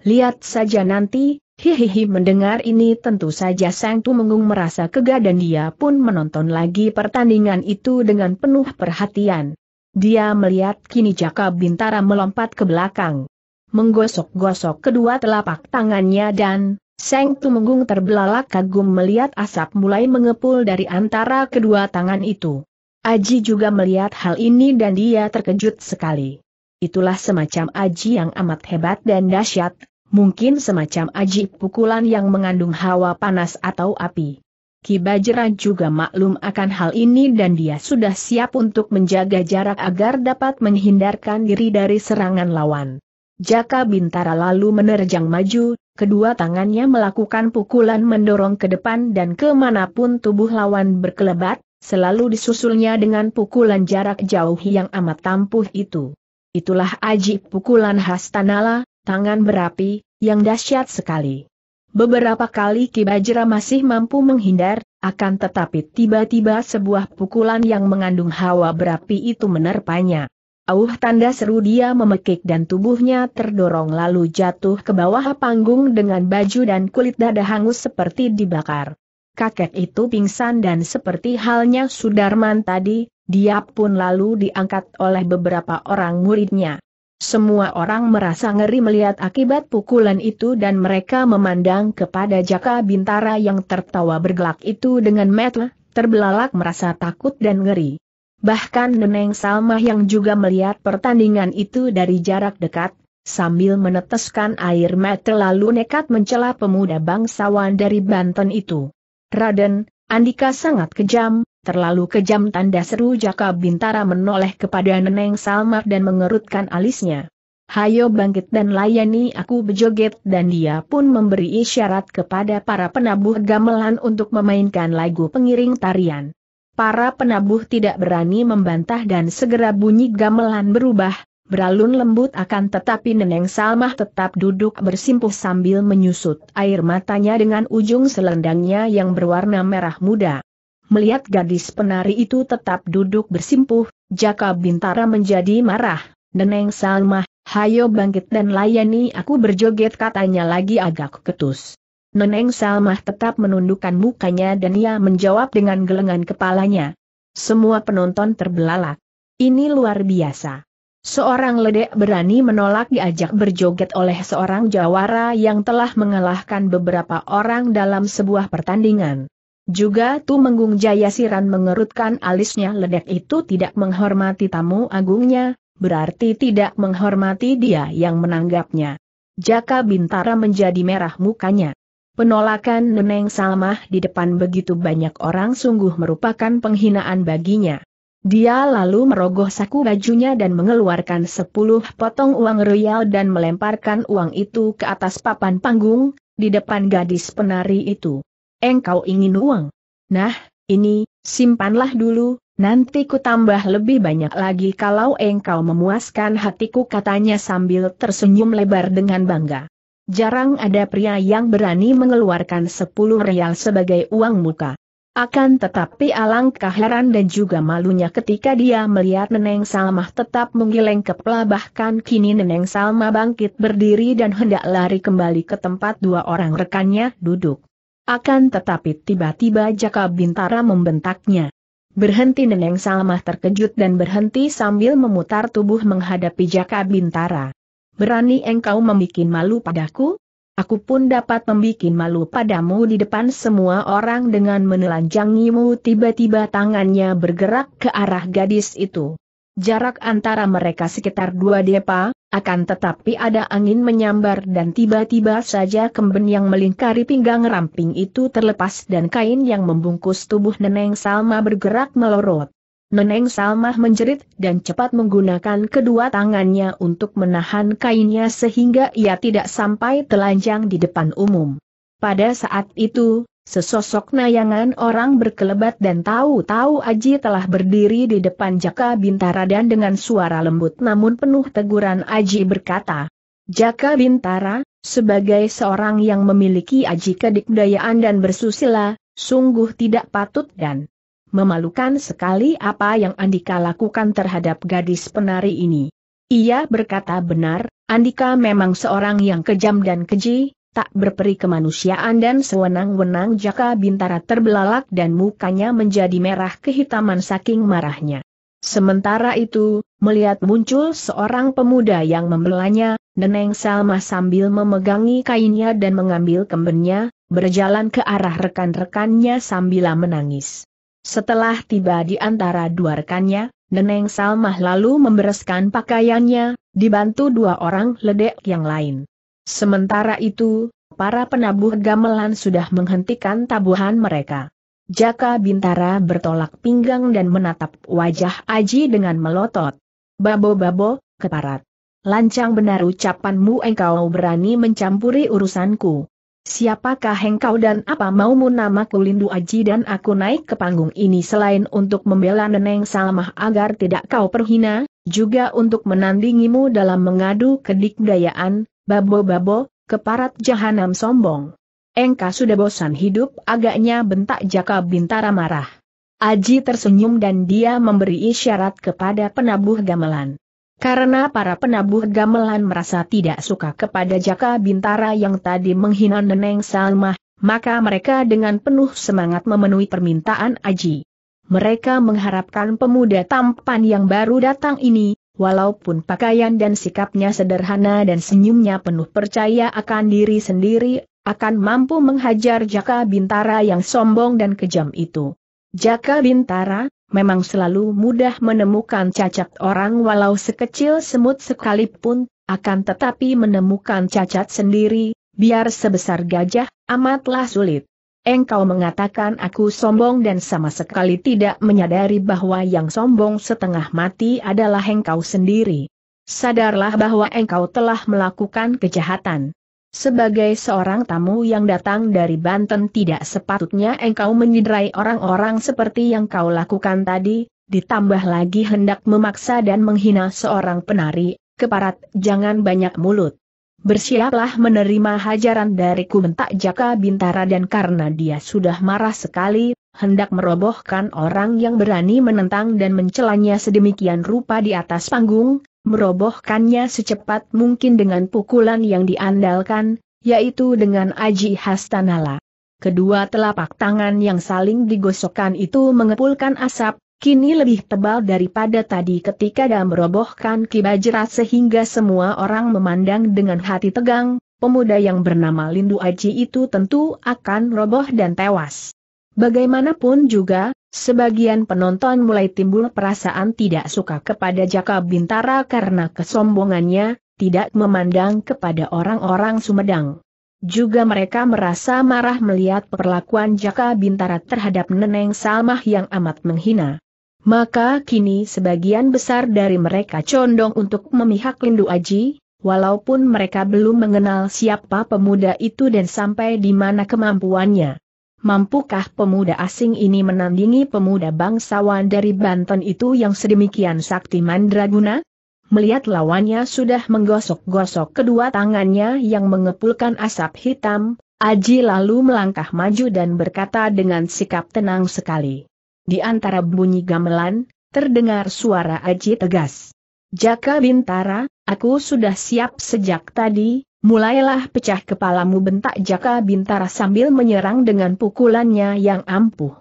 Lihat saja nanti, Hihihi mendengar ini tentu saja Sang Tumenggung merasa kega dan dia pun menonton lagi pertandingan itu dengan penuh perhatian. Dia melihat kini Jaka Bintara melompat ke belakang. Menggosok-gosok kedua telapak tangannya dan, Sang Tumenggung terbelalak kagum melihat asap mulai mengepul dari antara kedua tangan itu. Aji juga melihat hal ini dan dia terkejut sekali. Itulah semacam Aji yang amat hebat dan dahsyat, mungkin semacam ajib pukulan yang mengandung hawa panas atau api. Ki Bajra juga maklum akan hal ini dan dia sudah siap untuk menjaga jarak agar dapat menghindarkan diri dari serangan lawan. Jaka Bintara lalu menerjang maju, kedua tangannya melakukan pukulan mendorong ke depan dan kemanapun tubuh lawan berkelebat, selalu disusulnya dengan pukulan jarak jauh yang amat tampuh itu. Itulah ajib pukulan khas Tanala, tangan berapi, yang dahsyat sekali. Beberapa kali Ki Bajra masih mampu menghindar, akan tetapi tiba-tiba sebuah pukulan yang mengandung hawa berapi itu menerpanya. Auh tanda seru dia memekik dan tubuhnya terdorong lalu jatuh ke bawah panggung dengan baju dan kulit dada hangus seperti dibakar. Kakek itu pingsan dan seperti halnya Sudarman tadi, dia pun lalu diangkat oleh beberapa orang muridnya. Semua orang merasa ngeri melihat akibat pukulan itu dan mereka memandang kepada Jaka Bintara yang tertawa bergelak itu dengan metel, terbelalak merasa takut dan ngeri. Bahkan Neneng Salma yang juga melihat pertandingan itu dari jarak dekat, sambil meneteskan air mata lalu nekat mencela pemuda bangsawan dari Banten itu. Raden, Andika sangat kejam, terlalu kejam tanda seru Jaka Bintara menoleh kepada Neneng Salmar dan mengerutkan alisnya. Hayo bangkit dan layani aku bejoget dan dia pun memberi isyarat kepada para penabuh gamelan untuk memainkan lagu pengiring tarian. Para penabuh tidak berani membantah dan segera bunyi gamelan berubah, beralun lembut akan tetapi Neneng Salmah tetap duduk bersimpuh sambil menyusut air matanya dengan ujung selendangnya yang berwarna merah muda. Melihat gadis penari itu tetap duduk bersimpuh, Jaka Bintara menjadi marah. Neneng Salmah, hayo bangkit dan layani aku berjoget katanya lagi agak ketus. Neneng Salmah tetap menundukkan mukanya dan ia menjawab dengan gelengan kepalanya. Semua penonton terbelalak. Ini luar biasa. Seorang ledek berani menolak diajak berjoget oleh seorang jawara yang telah mengalahkan beberapa orang dalam sebuah pertandingan. Juga Tu Menggung Jaya Siran mengerutkan alisnya ledek itu tidak menghormati tamu agungnya, berarti tidak menghormati dia yang menanggapnya. Jaka Bintara menjadi merah mukanya. Penolakan Neneng Salmah di depan begitu banyak orang sungguh merupakan penghinaan baginya. Dia lalu merogoh saku bajunya dan mengeluarkan sepuluh potong uang royal dan melemparkan uang itu ke atas papan panggung, di depan gadis penari itu. Engkau ingin uang? Nah, ini, simpanlah dulu, nanti ku tambah lebih banyak lagi kalau engkau memuaskan hatiku katanya sambil tersenyum lebar dengan bangga. Jarang ada pria yang berani mengeluarkan sepuluh rial sebagai uang muka. Akan tetapi alangkah heran dan juga malunya ketika dia melihat Neneng Salma tetap menggeleng kepala bahkan kini Neneng Salma bangkit berdiri dan hendak lari kembali ke tempat dua orang rekannya duduk. Akan tetapi tiba-tiba Jaka Bintara membentaknya. Berhenti Neneng Salma terkejut dan berhenti sambil memutar tubuh menghadapi Jaka Bintara. Berani engkau membuat malu padaku? Aku pun dapat membuat malu padamu di depan semua orang dengan menelanjangimu tiba-tiba tangannya bergerak ke arah gadis itu. Jarak antara mereka sekitar dua depa, akan tetapi ada angin menyambar dan tiba-tiba saja kemben yang melingkari pinggang ramping itu terlepas dan kain yang membungkus tubuh Neneng Salma bergerak melorot. Neneng Salmah menjerit dan cepat menggunakan kedua tangannya untuk menahan kainnya sehingga ia tidak sampai telanjang di depan umum. Pada saat itu, sesosok nayangan orang berkelebat dan tahu-tahu Aji telah berdiri di depan Jaka Bintara dan dengan suara lembut namun penuh teguran Aji berkata, Jaka Bintara, sebagai seorang yang memiliki aji kedikdayaan dan bersusila, sungguh tidak patut dan memalukan sekali apa yang Andika lakukan terhadap gadis penari ini. Ia berkata benar, Andika memang seorang yang kejam dan keji, tak berperi kemanusiaan dan sewenang-wenang jaka bintara terbelalak dan mukanya menjadi merah kehitaman saking marahnya. Sementara itu, melihat muncul seorang pemuda yang membelanya, Neneng Salma sambil memegangi kainnya dan mengambil kembennya, berjalan ke arah rekan-rekannya sambil menangis. Setelah tiba di antara dua rekannya, Neneng Salmah lalu membereskan pakaiannya, dibantu dua orang ledek yang lain. Sementara itu, para penabuh gamelan sudah menghentikan tabuhan mereka. Jaka Bintara bertolak pinggang dan menatap wajah Aji dengan melotot. Babo-babo, keparat. Lancang benar ucapanmu engkau berani mencampuri urusanku. Siapakah engkau dan apa maumu namaku Lindu Aji dan aku naik ke panggung ini selain untuk membela Neneng Salmah agar tidak kau perhina, juga untuk menandingimu dalam mengadu kedikdayaan, babo-babo, keparat jahanam sombong. Engkau sudah bosan hidup agaknya bentak Jaka Bintara marah. Aji tersenyum dan dia memberi isyarat kepada penabuh gamelan. Karena para penabuh gamelan merasa tidak suka kepada Jaka Bintara yang tadi menghina Neneng Salma, maka mereka dengan penuh semangat memenuhi permintaan Aji. Mereka mengharapkan pemuda tampan yang baru datang ini, walaupun pakaian dan sikapnya sederhana dan senyumnya penuh percaya akan diri sendiri, akan mampu menghajar Jaka Bintara yang sombong dan kejam itu. Jaka Bintara, memang selalu mudah menemukan cacat orang walau sekecil semut sekalipun, akan tetapi menemukan cacat sendiri, biar sebesar gajah, amatlah sulit. Engkau mengatakan aku sombong dan sama sekali tidak menyadari bahwa yang sombong setengah mati adalah engkau sendiri. Sadarlah bahwa engkau telah melakukan kejahatan. Sebagai seorang tamu yang datang dari Banten tidak sepatutnya engkau menyidrai orang-orang seperti yang kau lakukan tadi, ditambah lagi hendak memaksa dan menghina seorang penari, keparat jangan banyak mulut. Bersiaplah menerima hajaran dariku bentak Jaka Bintara dan karena dia sudah marah sekali, hendak merobohkan orang yang berani menentang dan mencelanya sedemikian rupa di atas panggung, merobohkannya secepat mungkin dengan pukulan yang diandalkan, yaitu dengan Aji Hastanala. Kedua telapak tangan yang saling digosokkan itu mengepulkan asap, kini lebih tebal daripada tadi ketika dia merobohkan kibajerat sehingga semua orang memandang dengan hati tegang, pemuda yang bernama Lindu Aji itu tentu akan roboh dan tewas. Bagaimanapun juga, Sebagian penonton mulai timbul perasaan tidak suka kepada Jaka Bintara karena kesombongannya, tidak memandang kepada orang-orang Sumedang. Juga mereka merasa marah melihat perlakuan Jaka Bintara terhadap Neneng Salmah yang amat menghina. Maka kini sebagian besar dari mereka condong untuk memihak Lindu Aji, walaupun mereka belum mengenal siapa pemuda itu dan sampai di mana kemampuannya mampukah pemuda asing ini menandingi pemuda bangsawan dari Banten itu yang sedemikian sakti mandraguna? Melihat lawannya sudah menggosok-gosok kedua tangannya yang mengepulkan asap hitam, Aji lalu melangkah maju dan berkata dengan sikap tenang sekali. Di antara bunyi gamelan, terdengar suara Aji tegas. Jaka Bintara, Aku sudah siap sejak tadi, mulailah pecah kepalamu bentak Jaka Bintara sambil menyerang dengan pukulannya yang ampuh.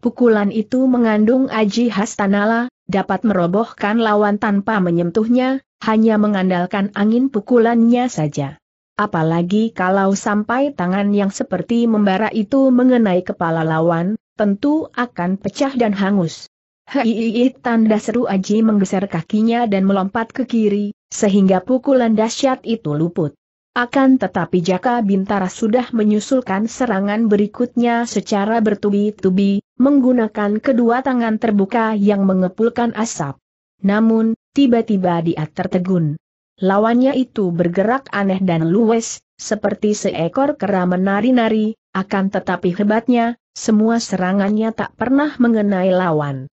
Pukulan itu mengandung aji hastanala, dapat merobohkan lawan tanpa menyentuhnya, hanya mengandalkan angin pukulannya saja. Apalagi kalau sampai tangan yang seperti membara itu mengenai kepala lawan, tentu akan pecah dan hangus. Hei tanda seru Aji menggeser kakinya dan melompat ke kiri, sehingga pukulan dahsyat itu luput. Akan tetapi Jaka Bintara sudah menyusulkan serangan berikutnya secara bertubi-tubi, menggunakan kedua tangan terbuka yang mengepulkan asap. Namun, tiba-tiba dia tertegun. Lawannya itu bergerak aneh dan luwes, seperti seekor kera menari-nari, akan tetapi hebatnya, semua serangannya tak pernah mengenai lawan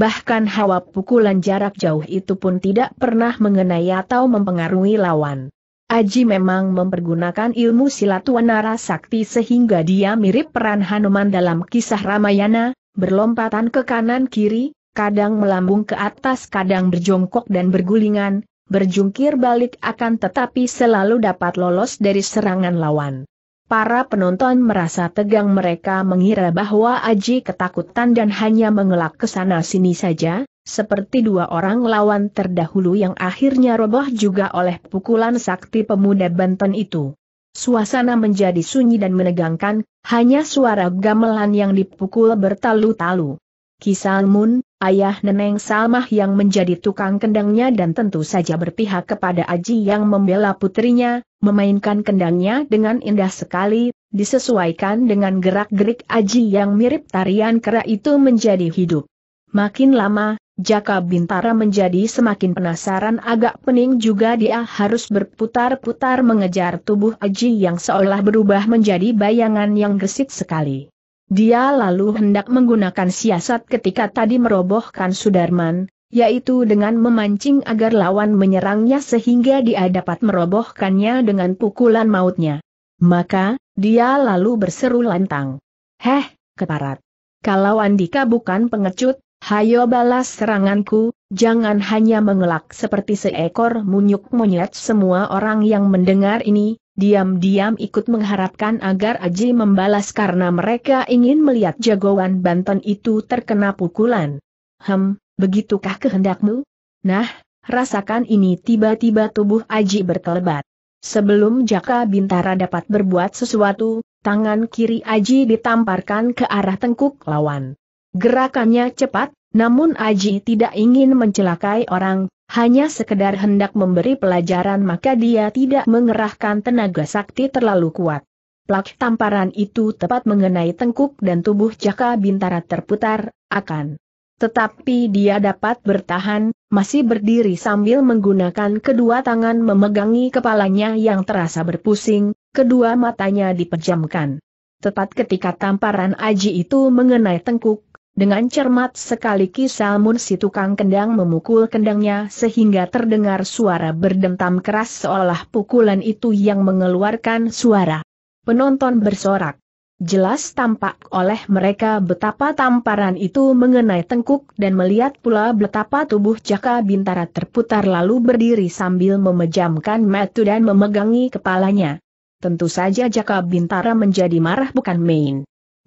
bahkan hawa pukulan jarak jauh itu pun tidak pernah mengenai atau mempengaruhi lawan. Aji memang mempergunakan ilmu silat wanara sakti sehingga dia mirip peran Hanuman dalam kisah Ramayana, berlompatan ke kanan kiri, kadang melambung ke atas kadang berjongkok dan bergulingan, berjungkir balik akan tetapi selalu dapat lolos dari serangan lawan. Para penonton merasa tegang mereka mengira bahwa Aji ketakutan dan hanya mengelak ke sana sini saja, seperti dua orang lawan terdahulu yang akhirnya roboh juga oleh pukulan sakti pemuda Banten itu. Suasana menjadi sunyi dan menegangkan, hanya suara gamelan yang dipukul bertalu-talu. Kisalmun, ayah Neneng Salmah yang menjadi tukang kendangnya dan tentu saja berpihak kepada Aji yang membela putrinya, memainkan kendangnya dengan indah sekali, disesuaikan dengan gerak-gerik Aji yang mirip tarian kera itu menjadi hidup. Makin lama, Jaka Bintara menjadi semakin penasaran agak pening juga dia harus berputar-putar mengejar tubuh Aji yang seolah berubah menjadi bayangan yang gesit sekali. Dia lalu hendak menggunakan siasat ketika tadi merobohkan Sudarman, yaitu dengan memancing agar lawan menyerangnya sehingga dia dapat merobohkannya dengan pukulan mautnya. Maka, dia lalu berseru lantang. Heh, keparat. Kalau Andika bukan pengecut, hayo balas seranganku, jangan hanya mengelak seperti seekor munyuk monyet semua orang yang mendengar ini, diam-diam ikut mengharapkan agar Aji membalas karena mereka ingin melihat jagoan Banten itu terkena pukulan. Hem, begitukah kehendakmu? Nah, rasakan ini tiba-tiba tubuh Aji berkelebat. Sebelum Jaka Bintara dapat berbuat sesuatu, tangan kiri Aji ditamparkan ke arah tengkuk lawan. Gerakannya cepat, namun Aji tidak ingin mencelakai orang, hanya sekedar hendak memberi pelajaran maka dia tidak mengerahkan tenaga sakti terlalu kuat. Plak tamparan itu tepat mengenai tengkuk dan tubuh Jaka Bintara terputar, akan. Tetapi dia dapat bertahan, masih berdiri sambil menggunakan kedua tangan memegangi kepalanya yang terasa berpusing, kedua matanya dipejamkan. Tepat ketika tamparan Aji itu mengenai tengkuk, dengan cermat sekali Kisalmun si tukang kendang memukul kendangnya sehingga terdengar suara berdentam keras seolah pukulan itu yang mengeluarkan suara. Penonton bersorak. Jelas tampak oleh mereka betapa tamparan itu mengenai tengkuk dan melihat pula betapa tubuh Jaka Bintara terputar lalu berdiri sambil memejamkan mata dan memegangi kepalanya. Tentu saja Jaka Bintara menjadi marah bukan main.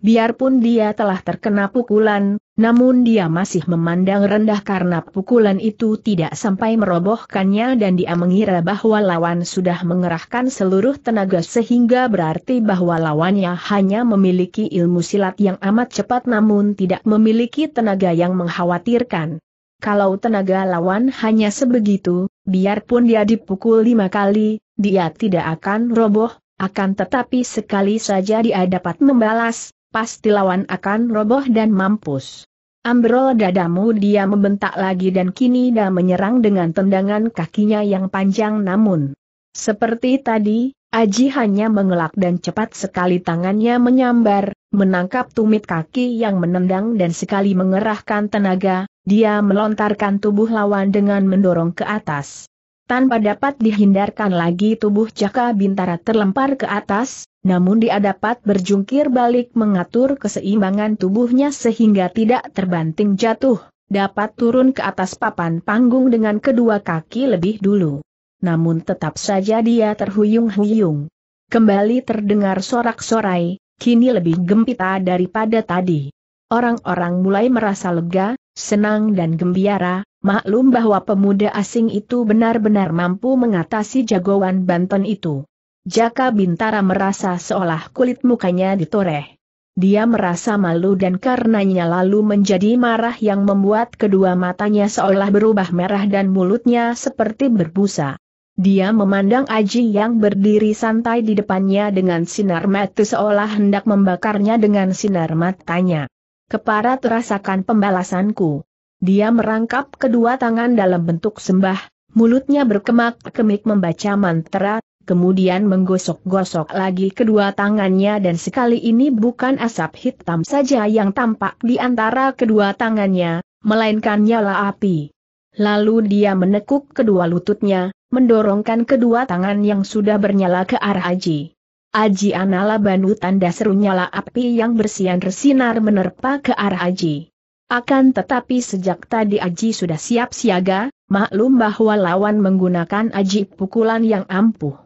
Biarpun dia telah terkena pukulan, namun dia masih memandang rendah karena pukulan itu tidak sampai merobohkannya dan dia mengira bahwa lawan sudah mengerahkan seluruh tenaga sehingga berarti bahwa lawannya hanya memiliki ilmu silat yang amat cepat namun tidak memiliki tenaga yang mengkhawatirkan. Kalau tenaga lawan hanya sebegitu, biarpun dia dipukul lima kali, dia tidak akan roboh, akan tetapi sekali saja dia dapat membalas, pasti lawan akan roboh dan mampus. Ambrol dadamu dia membentak lagi dan kini dia menyerang dengan tendangan kakinya yang panjang namun. Seperti tadi, Aji hanya mengelak dan cepat sekali tangannya menyambar, menangkap tumit kaki yang menendang dan sekali mengerahkan tenaga, dia melontarkan tubuh lawan dengan mendorong ke atas. Tanpa dapat dihindarkan lagi tubuh Jaka Bintara terlempar ke atas, namun dia dapat berjungkir balik mengatur keseimbangan tubuhnya sehingga tidak terbanting jatuh, dapat turun ke atas papan panggung dengan kedua kaki lebih dulu. Namun tetap saja dia terhuyung-huyung. Kembali terdengar sorak-sorai, kini lebih gempita daripada tadi. Orang-orang mulai merasa lega, senang dan gembira, maklum bahwa pemuda asing itu benar-benar mampu mengatasi jagoan Banten itu. Jaka Bintara merasa seolah kulit mukanya ditoreh. Dia merasa malu dan karenanya lalu menjadi marah yang membuat kedua matanya seolah berubah merah dan mulutnya seperti berbusa. Dia memandang Aji yang berdiri santai di depannya dengan sinar mata seolah hendak membakarnya dengan sinar matanya. Keparat terasakan pembalasanku. Dia merangkap kedua tangan dalam bentuk sembah, mulutnya berkemak-kemik membaca mantra, kemudian menggosok-gosok lagi kedua tangannya dan sekali ini bukan asap hitam saja yang tampak di antara kedua tangannya, melainkan nyala api. Lalu dia menekuk kedua lututnya, mendorongkan kedua tangan yang sudah bernyala ke arah Aji. Aji Anala Banu tanda seru nyala api yang bersian bersinar menerpa ke arah Aji. Akan tetapi sejak tadi Aji sudah siap siaga, maklum bahwa lawan menggunakan Aji pukulan yang ampuh.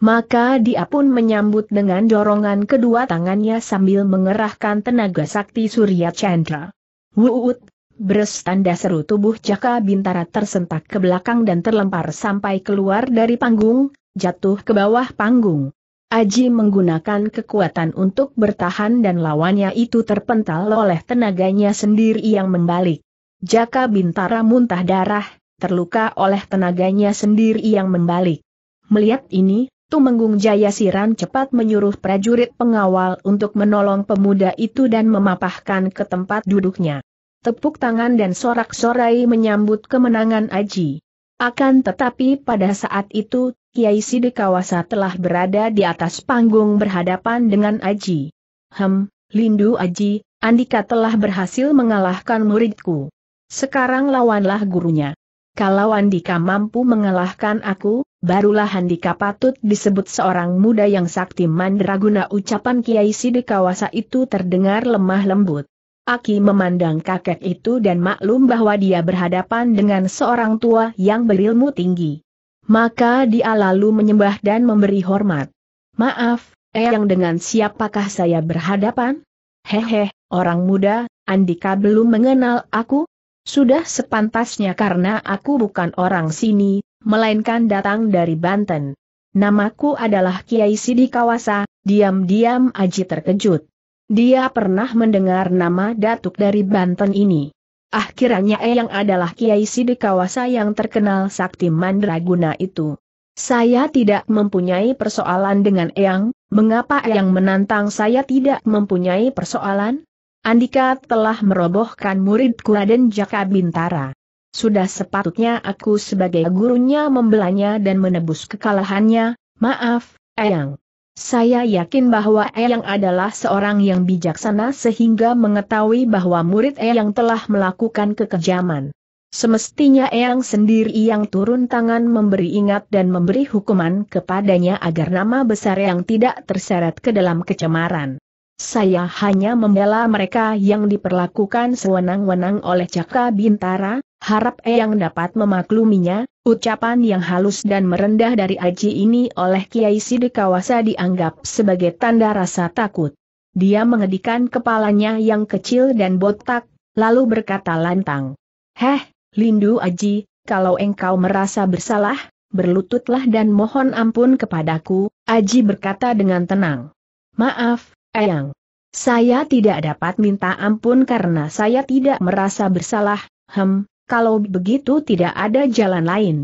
Maka dia pun menyambut dengan dorongan kedua tangannya sambil mengerahkan tenaga sakti Surya Chandra. Wuut, Beres tanda seru tubuh Jaka Bintara tersentak ke belakang dan terlempar sampai keluar dari panggung, jatuh ke bawah panggung. Aji menggunakan kekuatan untuk bertahan dan lawannya itu terpental oleh tenaganya sendiri yang membalik. Jaka Bintara muntah darah, terluka oleh tenaganya sendiri yang membalik. Melihat ini, Tumenggung Jaya Siran cepat menyuruh prajurit pengawal untuk menolong pemuda itu dan memapahkan ke tempat duduknya. Tepuk tangan dan sorak-sorai menyambut kemenangan Aji. Akan tetapi pada saat itu, Kiai Sidikawasa telah berada di atas panggung berhadapan dengan Aji. Hem, Lindu Aji, Andika telah berhasil mengalahkan muridku. Sekarang lawanlah gurunya. Kalau Andika mampu mengalahkan aku, barulah Andika patut disebut seorang muda yang sakti mandraguna ucapan Kiai Kawasa itu terdengar lemah lembut. Aki memandang kakek itu dan maklum bahwa dia berhadapan dengan seorang tua yang berilmu tinggi. Maka dia lalu menyembah dan memberi hormat. Maaf, yang dengan siapakah saya berhadapan? Hehe, orang muda, Andika belum mengenal aku, sudah sepantasnya karena aku bukan orang sini, melainkan datang dari Banten. Namaku adalah Kiai Sidi Kawasa, diam-diam Aji terkejut. Dia pernah mendengar nama datuk dari Banten ini. Akhirnya Eyang adalah Kiai Sidi Kawasa yang terkenal sakti mandraguna itu. Saya tidak mempunyai persoalan dengan Eyang, mengapa Eyang menantang saya tidak mempunyai persoalan? Andika telah merobohkan muridku Raden Jaka Bintara. Sudah sepatutnya aku sebagai gurunya membelanya dan menebus kekalahannya, maaf, Eyang. Saya yakin bahwa Eyang adalah seorang yang bijaksana sehingga mengetahui bahwa murid Eyang telah melakukan kekejaman. Semestinya Eyang sendiri yang turun tangan memberi ingat dan memberi hukuman kepadanya agar nama besar yang tidak terseret ke dalam kecemaran. Saya hanya membela mereka yang diperlakukan sewenang-wenang oleh Caka Bintara, harap Eyang dapat memakluminya, ucapan yang halus dan merendah dari Aji ini oleh Kiai Sidikawasa dianggap sebagai tanda rasa takut. Dia mengedikan kepalanya yang kecil dan botak, lalu berkata lantang. Heh, Lindu Aji, kalau engkau merasa bersalah, berlututlah dan mohon ampun kepadaku, Aji berkata dengan tenang. Maaf, Eyang. Saya tidak dapat minta ampun karena saya tidak merasa bersalah, hem, kalau begitu tidak ada jalan lain.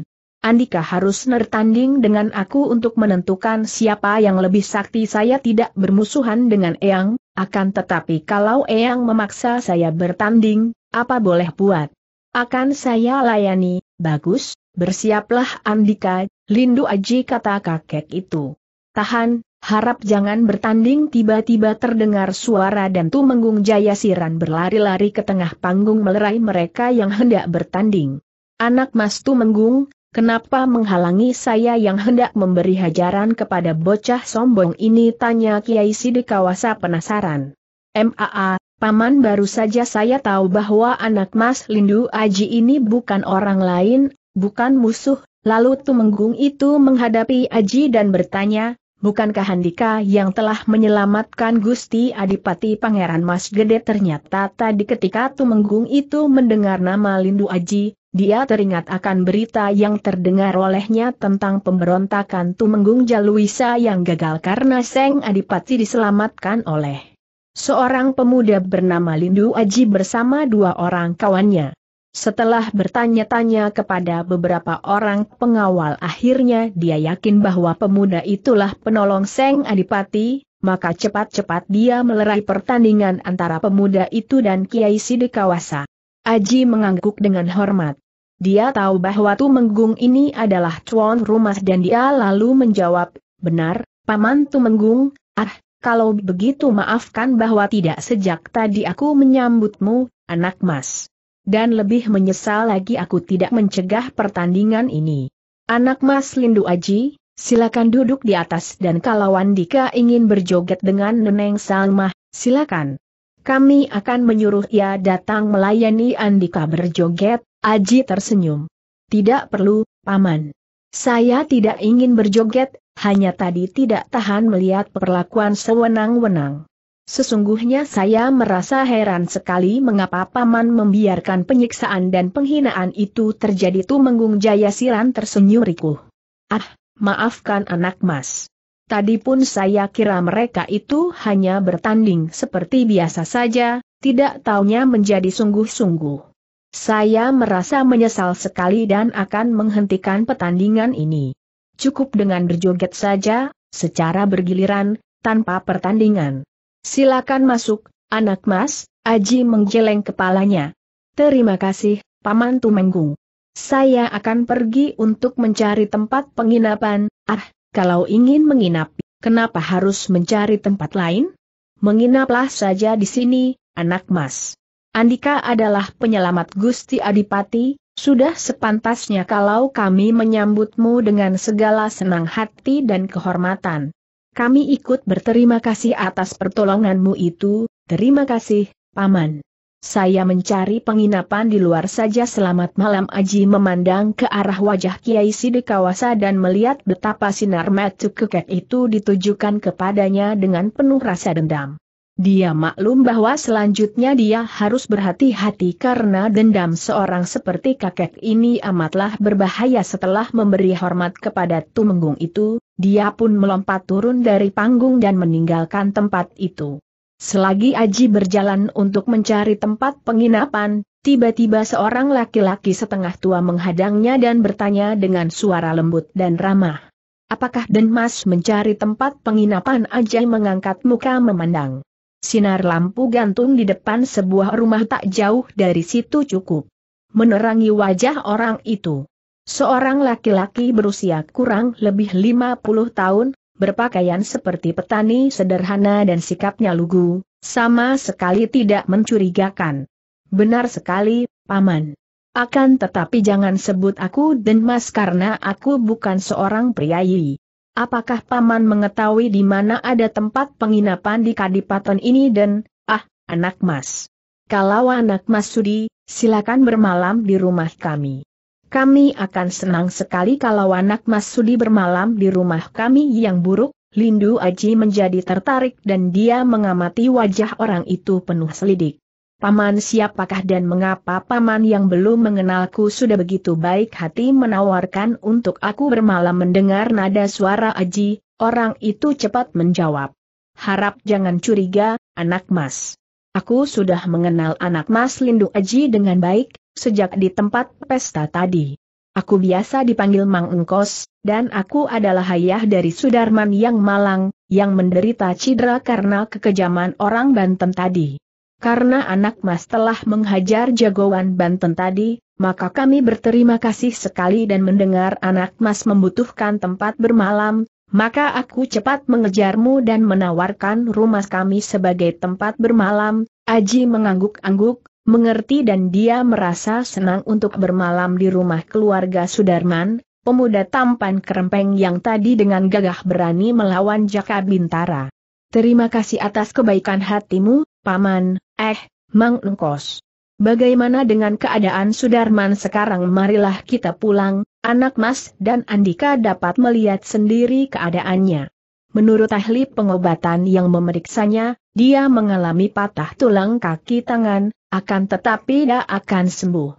Andika harus nertanding dengan aku untuk menentukan siapa yang lebih sakti saya tidak bermusuhan dengan Eyang, akan tetapi kalau Eyang memaksa saya bertanding, apa boleh buat? Akan saya layani, bagus, bersiaplah Andika, lindu aji kata kakek itu. Tahan, harap jangan bertanding tiba-tiba terdengar suara dan tu Tumenggung Siran berlari-lari ke tengah panggung melerai mereka yang hendak bertanding. Anak Mas tu Tumenggung, Kenapa menghalangi saya yang hendak memberi hajaran kepada bocah sombong ini? Tanya Kiai Sidikawasa penasaran. MAA, Paman baru saja saya tahu bahwa anak Mas Lindu Aji ini bukan orang lain, bukan musuh, lalu Tumenggung itu menghadapi Aji dan bertanya, bukankah Handika yang telah menyelamatkan Gusti Adipati Pangeran Mas Gede ternyata tadi ketika Tumenggung itu mendengar nama Lindu Aji, dia teringat akan berita yang terdengar olehnya tentang pemberontakan Tumenggung Jaluisa yang gagal karena Seng Adipati diselamatkan oleh seorang pemuda bernama Lindu Aji bersama dua orang kawannya. Setelah bertanya-tanya kepada beberapa orang pengawal akhirnya dia yakin bahwa pemuda itulah penolong Seng Adipati, maka cepat-cepat dia melerai pertandingan antara pemuda itu dan Kiai Sidikawasa. Aji mengangguk dengan hormat. Dia tahu bahwa Tumenggung ini adalah tuan rumah dan dia lalu menjawab, benar, Paman Tumenggung, ah, kalau begitu maafkan bahwa tidak sejak tadi aku menyambutmu, anak mas dan lebih menyesal lagi aku tidak mencegah pertandingan ini. Anak Mas Lindu Aji, silakan duduk di atas dan kalau Andika ingin berjoget dengan Neneng Salma, silakan. Kami akan menyuruh ia datang melayani Andika berjoget, Aji tersenyum. Tidak perlu, Paman. Saya tidak ingin berjoget, hanya tadi tidak tahan melihat perlakuan sewenang-wenang. Sesungguhnya saya merasa heran sekali mengapa Paman membiarkan penyiksaan dan penghinaan itu terjadi Tumenggung siran tersenyum riku Ah, maafkan anak mas. Tadi pun saya kira mereka itu hanya bertanding seperti biasa saja, tidak taunya menjadi sungguh-sungguh. Saya merasa menyesal sekali dan akan menghentikan pertandingan ini. Cukup dengan berjoget saja, secara bergiliran, tanpa pertandingan. Silakan masuk, anak mas, Aji menggeleng kepalanya. Terima kasih, Paman Tumenggung. Saya akan pergi untuk mencari tempat penginapan, ah, kalau ingin menginap, kenapa harus mencari tempat lain? Menginaplah saja di sini, anak mas. Andika adalah penyelamat Gusti Adipati, sudah sepantasnya kalau kami menyambutmu dengan segala senang hati dan kehormatan. Kami ikut berterima kasih atas pertolonganmu itu, terima kasih, Paman. Saya mencari penginapan di luar saja selamat malam Aji memandang ke arah wajah Kiai Sidikawasa dan melihat betapa sinar mata kekek itu ditujukan kepadanya dengan penuh rasa dendam. Dia maklum bahwa selanjutnya dia harus berhati-hati karena dendam seorang seperti kakek ini amatlah berbahaya setelah memberi hormat kepada Tumenggung itu, dia pun melompat turun dari panggung dan meninggalkan tempat itu. Selagi Aji berjalan untuk mencari tempat penginapan, tiba-tiba seorang laki-laki setengah tua menghadangnya dan bertanya dengan suara lembut dan ramah. Apakah Denmas mencari tempat penginapan Aji mengangkat muka memandang? Sinar lampu gantung di depan sebuah rumah tak jauh dari situ cukup menerangi wajah orang itu. Seorang laki-laki berusia kurang lebih 50 tahun, berpakaian seperti petani sederhana dan sikapnya lugu, sama sekali tidak mencurigakan. Benar sekali, Paman. Akan tetapi jangan sebut aku Denmas karena aku bukan seorang priayi. Apakah Paman mengetahui di mana ada tempat penginapan di Kadipaten ini dan, ah, anak mas. Kalau anak mas sudi, silakan bermalam di rumah kami. Kami akan senang sekali kalau anak mas sudi bermalam di rumah kami yang buruk, Lindu Aji menjadi tertarik dan dia mengamati wajah orang itu penuh selidik. Paman siapakah dan mengapa paman yang belum mengenalku sudah begitu baik hati menawarkan untuk aku bermalam mendengar nada suara Aji, orang itu cepat menjawab. Harap jangan curiga, anak mas. Aku sudah mengenal anak mas Lindu Aji dengan baik, sejak di tempat pesta tadi. Aku biasa dipanggil Mang Engkos, dan aku adalah ayah dari Sudarman yang malang, yang menderita cedera karena kekejaman orang Banten tadi. Karena anak mas telah menghajar jagoan Banten tadi, maka kami berterima kasih sekali dan mendengar anak mas membutuhkan tempat bermalam, maka aku cepat mengejarmu dan menawarkan rumah kami sebagai tempat bermalam, Aji mengangguk-angguk, mengerti dan dia merasa senang untuk bermalam di rumah keluarga Sudarman, pemuda tampan kerempeng yang tadi dengan gagah berani melawan Jaka Bintara. Terima kasih atas kebaikan hatimu, Paman, Eh, Mang Engkos. Bagaimana dengan keadaan Sudarman sekarang marilah kita pulang, anak mas dan Andika dapat melihat sendiri keadaannya. Menurut ahli pengobatan yang memeriksanya, dia mengalami patah tulang kaki tangan, akan tetapi tidak akan sembuh.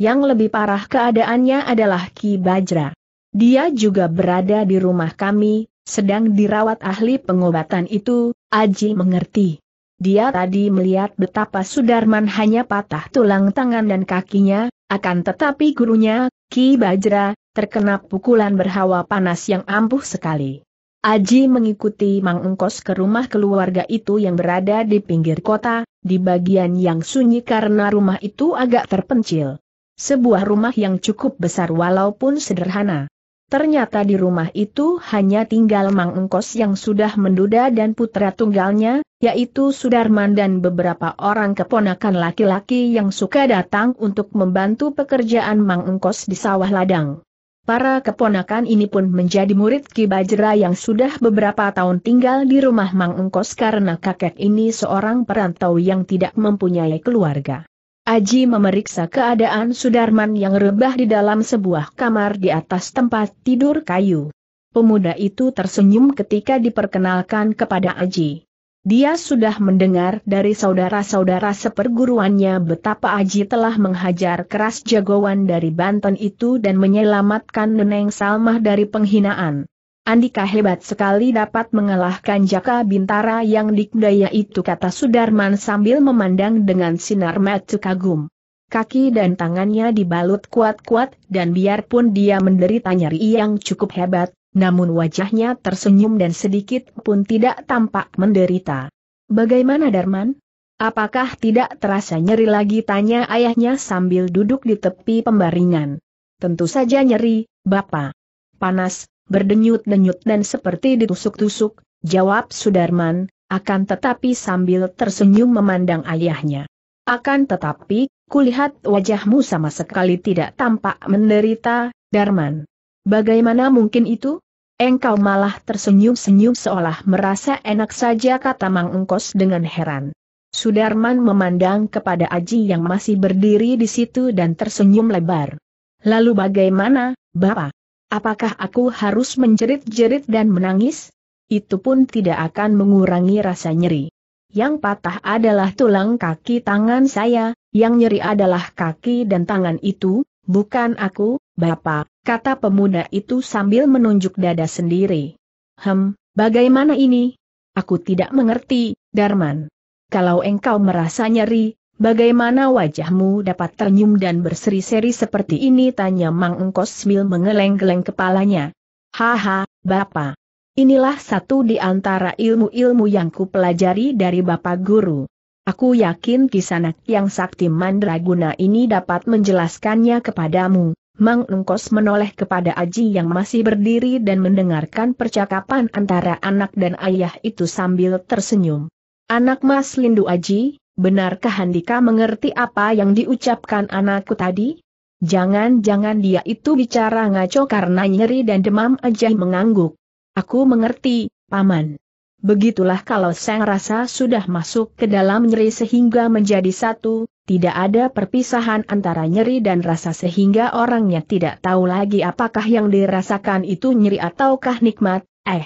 Yang lebih parah keadaannya adalah Ki Bajra. Dia juga berada di rumah kami, sedang dirawat ahli pengobatan itu, Aji mengerti. Dia tadi melihat betapa Sudarman hanya patah tulang tangan dan kakinya, akan tetapi gurunya, Ki Bajra, terkena pukulan berhawa panas yang ampuh sekali. Aji mengikuti Mang Engkos ke rumah keluarga itu yang berada di pinggir kota, di bagian yang sunyi karena rumah itu agak terpencil. Sebuah rumah yang cukup besar walaupun sederhana. Ternyata di rumah itu hanya tinggal Mang Engkos yang sudah menduda dan putra tunggalnya, yaitu Sudarman dan beberapa orang keponakan laki-laki yang suka datang untuk membantu pekerjaan Mang Engkos di sawah ladang. Para keponakan ini pun menjadi murid Ki Bajra yang sudah beberapa tahun tinggal di rumah Mang Engkos karena kakek ini seorang perantau yang tidak mempunyai keluarga. Aji memeriksa keadaan Sudarman yang rebah di dalam sebuah kamar di atas tempat tidur kayu. Pemuda itu tersenyum ketika diperkenalkan kepada Aji. Dia sudah mendengar dari saudara-saudara seperguruannya betapa Aji telah menghajar keras jagoan dari Banten itu dan menyelamatkan Neneng Salmah dari penghinaan. Andika hebat sekali dapat mengalahkan Jaka Bintara yang dikdaya itu kata Sudarman sambil memandang dengan sinar mata kagum. Kaki dan tangannya dibalut kuat-kuat dan biarpun dia menderita nyeri yang cukup hebat, namun wajahnya tersenyum dan sedikit pun tidak tampak menderita. Bagaimana Darman? Apakah tidak terasa nyeri lagi tanya ayahnya sambil duduk di tepi pembaringan. Tentu saja nyeri, Bapak. Panas, berdenyut-denyut dan seperti ditusuk-tusuk, jawab Sudarman, akan tetapi sambil tersenyum memandang ayahnya. Akan tetapi, kulihat wajahmu sama sekali tidak tampak menderita, Darman. Bagaimana mungkin itu? Engkau malah tersenyum-senyum seolah merasa enak saja kata Mang Engkos dengan heran. Sudarman memandang kepada Aji yang masih berdiri di situ dan tersenyum lebar. Lalu bagaimana, Bapak? Apakah aku harus menjerit-jerit dan menangis? Itu pun tidak akan mengurangi rasa nyeri. Yang patah adalah tulang kaki tangan saya, yang nyeri adalah kaki dan tangan itu, bukan aku, Bapak, kata pemuda itu sambil menunjuk dada sendiri. Hem, bagaimana ini? Aku tidak mengerti, Darman. Kalau engkau merasa nyeri, bagaimana wajahmu dapat ternyum dan berseri-seri seperti ini? Tanya Mang Engkos sambil mengeleng-geleng kepalanya. Haha, Bapak. Inilah satu di antara ilmu-ilmu yang kupelajari dari Bapak Guru. Aku yakin kisanak yang sakti mandraguna ini dapat menjelaskannya kepadamu. Mang Engkos menoleh kepada Aji yang masih berdiri dan mendengarkan percakapan antara anak dan ayah itu sambil tersenyum. Anak mas Lindu Aji, benarkah Handika mengerti apa yang diucapkan anakku tadi? Jangan-jangan dia itu bicara ngaco karena nyeri dan demam Aji mengangguk. Aku mengerti, Paman. Begitulah kalau sang rasa sudah masuk ke dalam nyeri sehingga menjadi satu, tidak ada perpisahan antara nyeri dan rasa sehingga orangnya tidak tahu lagi apakah yang dirasakan itu nyeri ataukah nikmat, eh.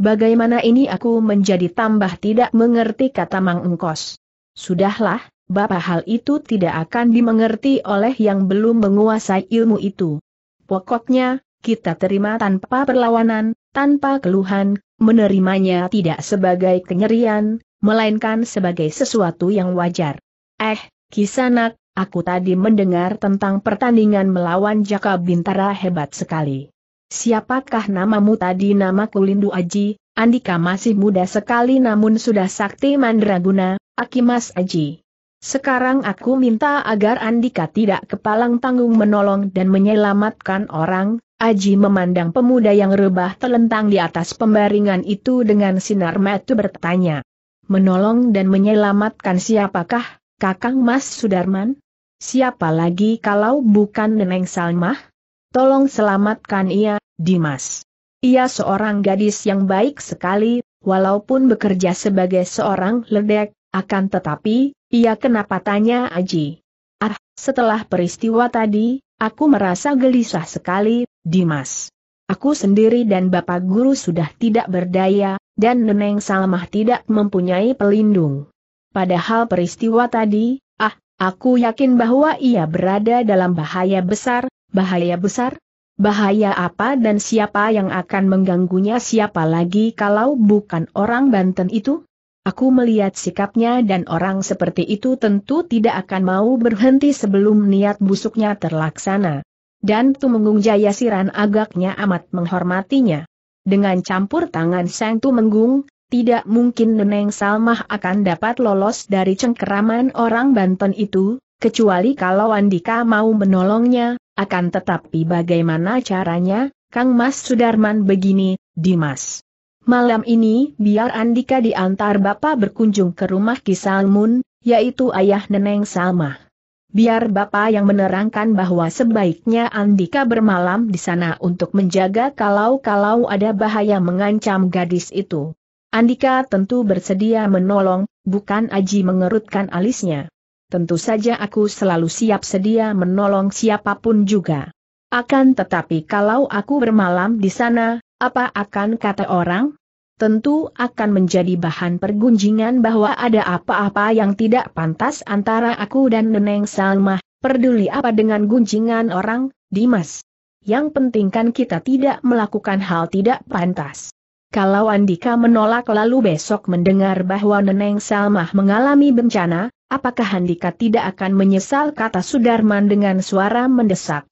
Bagaimana ini aku menjadi tambah tidak mengerti kata Mang Engkos. Sudahlah, Bapak hal itu tidak akan dimengerti oleh yang belum menguasai ilmu itu. Pokoknya, kita terima tanpa perlawanan, tanpa keluhan, menerimanya tidak sebagai kenyerian, melainkan sebagai sesuatu yang wajar. Eh, Kisanak, aku tadi mendengar tentang pertandingan melawan Jaka Bintara hebat sekali. Siapakah namamu tadi namaku Lindu Aji, Andika masih muda sekali namun sudah sakti mandraguna, Akimas Aji. Sekarang aku minta agar Andika tidak kepalang tanggung menolong dan menyelamatkan orang, Aji memandang pemuda yang rebah telentang di atas pembaringan itu dengan sinar mata bertanya. Menolong dan menyelamatkan siapakah? Kakang Mas Sudarman? Siapa lagi kalau bukan Neneng Salmah? Tolong selamatkan ia, Dimas. Ia seorang gadis yang baik sekali, walaupun bekerja sebagai seorang ledek, akan tetapi, ia kenapa tanya Aji. Ah, setelah peristiwa tadi, aku merasa gelisah sekali, Dimas. Aku sendiri dan Bapak Guru sudah tidak berdaya, dan Neneng Salmah tidak mempunyai pelindung. Padahal peristiwa tadi, ah, aku yakin bahwa ia berada dalam bahaya besar, bahaya besar? Bahaya apa dan siapa yang akan mengganggunya siapa lagi kalau bukan orang Banten itu? Aku melihat sikapnya dan orang seperti itu tentu tidak akan mau berhenti sebelum niat busuknya terlaksana. Dan Tumenggung Siran agaknya amat menghormatinya. Dengan campur tangan Sang Tumenggung, tidak mungkin Neneng Salmah akan dapat lolos dari cengkeraman orang Banten itu, kecuali kalau Andika mau menolongnya, akan tetapi bagaimana caranya, Kang Mas Sudarman begini, Dimas. Malam ini biar Andika diantar Bapak berkunjung ke rumah Kisalmun, yaitu ayah Neneng Salmah. Biar Bapak yang menerangkan bahwa sebaiknya Andika bermalam di sana untuk menjaga kalau-kalau ada bahaya mengancam gadis itu. Andika tentu bersedia menolong, bukan Aji mengerutkan alisnya. Tentu saja aku selalu siap sedia menolong siapapun juga. Akan tetapi kalau aku bermalam di sana, apa akan kata orang? tentu akan menjadi bahan pergunjingan bahwa ada apa-apa yang tidak pantas antara aku dan Neneng Salma. Perduli apa dengan gunjingan orang, Dimas. Yang penting kan kita tidak melakukan hal tidak pantas. Kalau Andika menolak lalu besok mendengar bahwa Neneng Salmah mengalami bencana, apakah Andika tidak akan menyesal kata Sudarman dengan suara mendesak?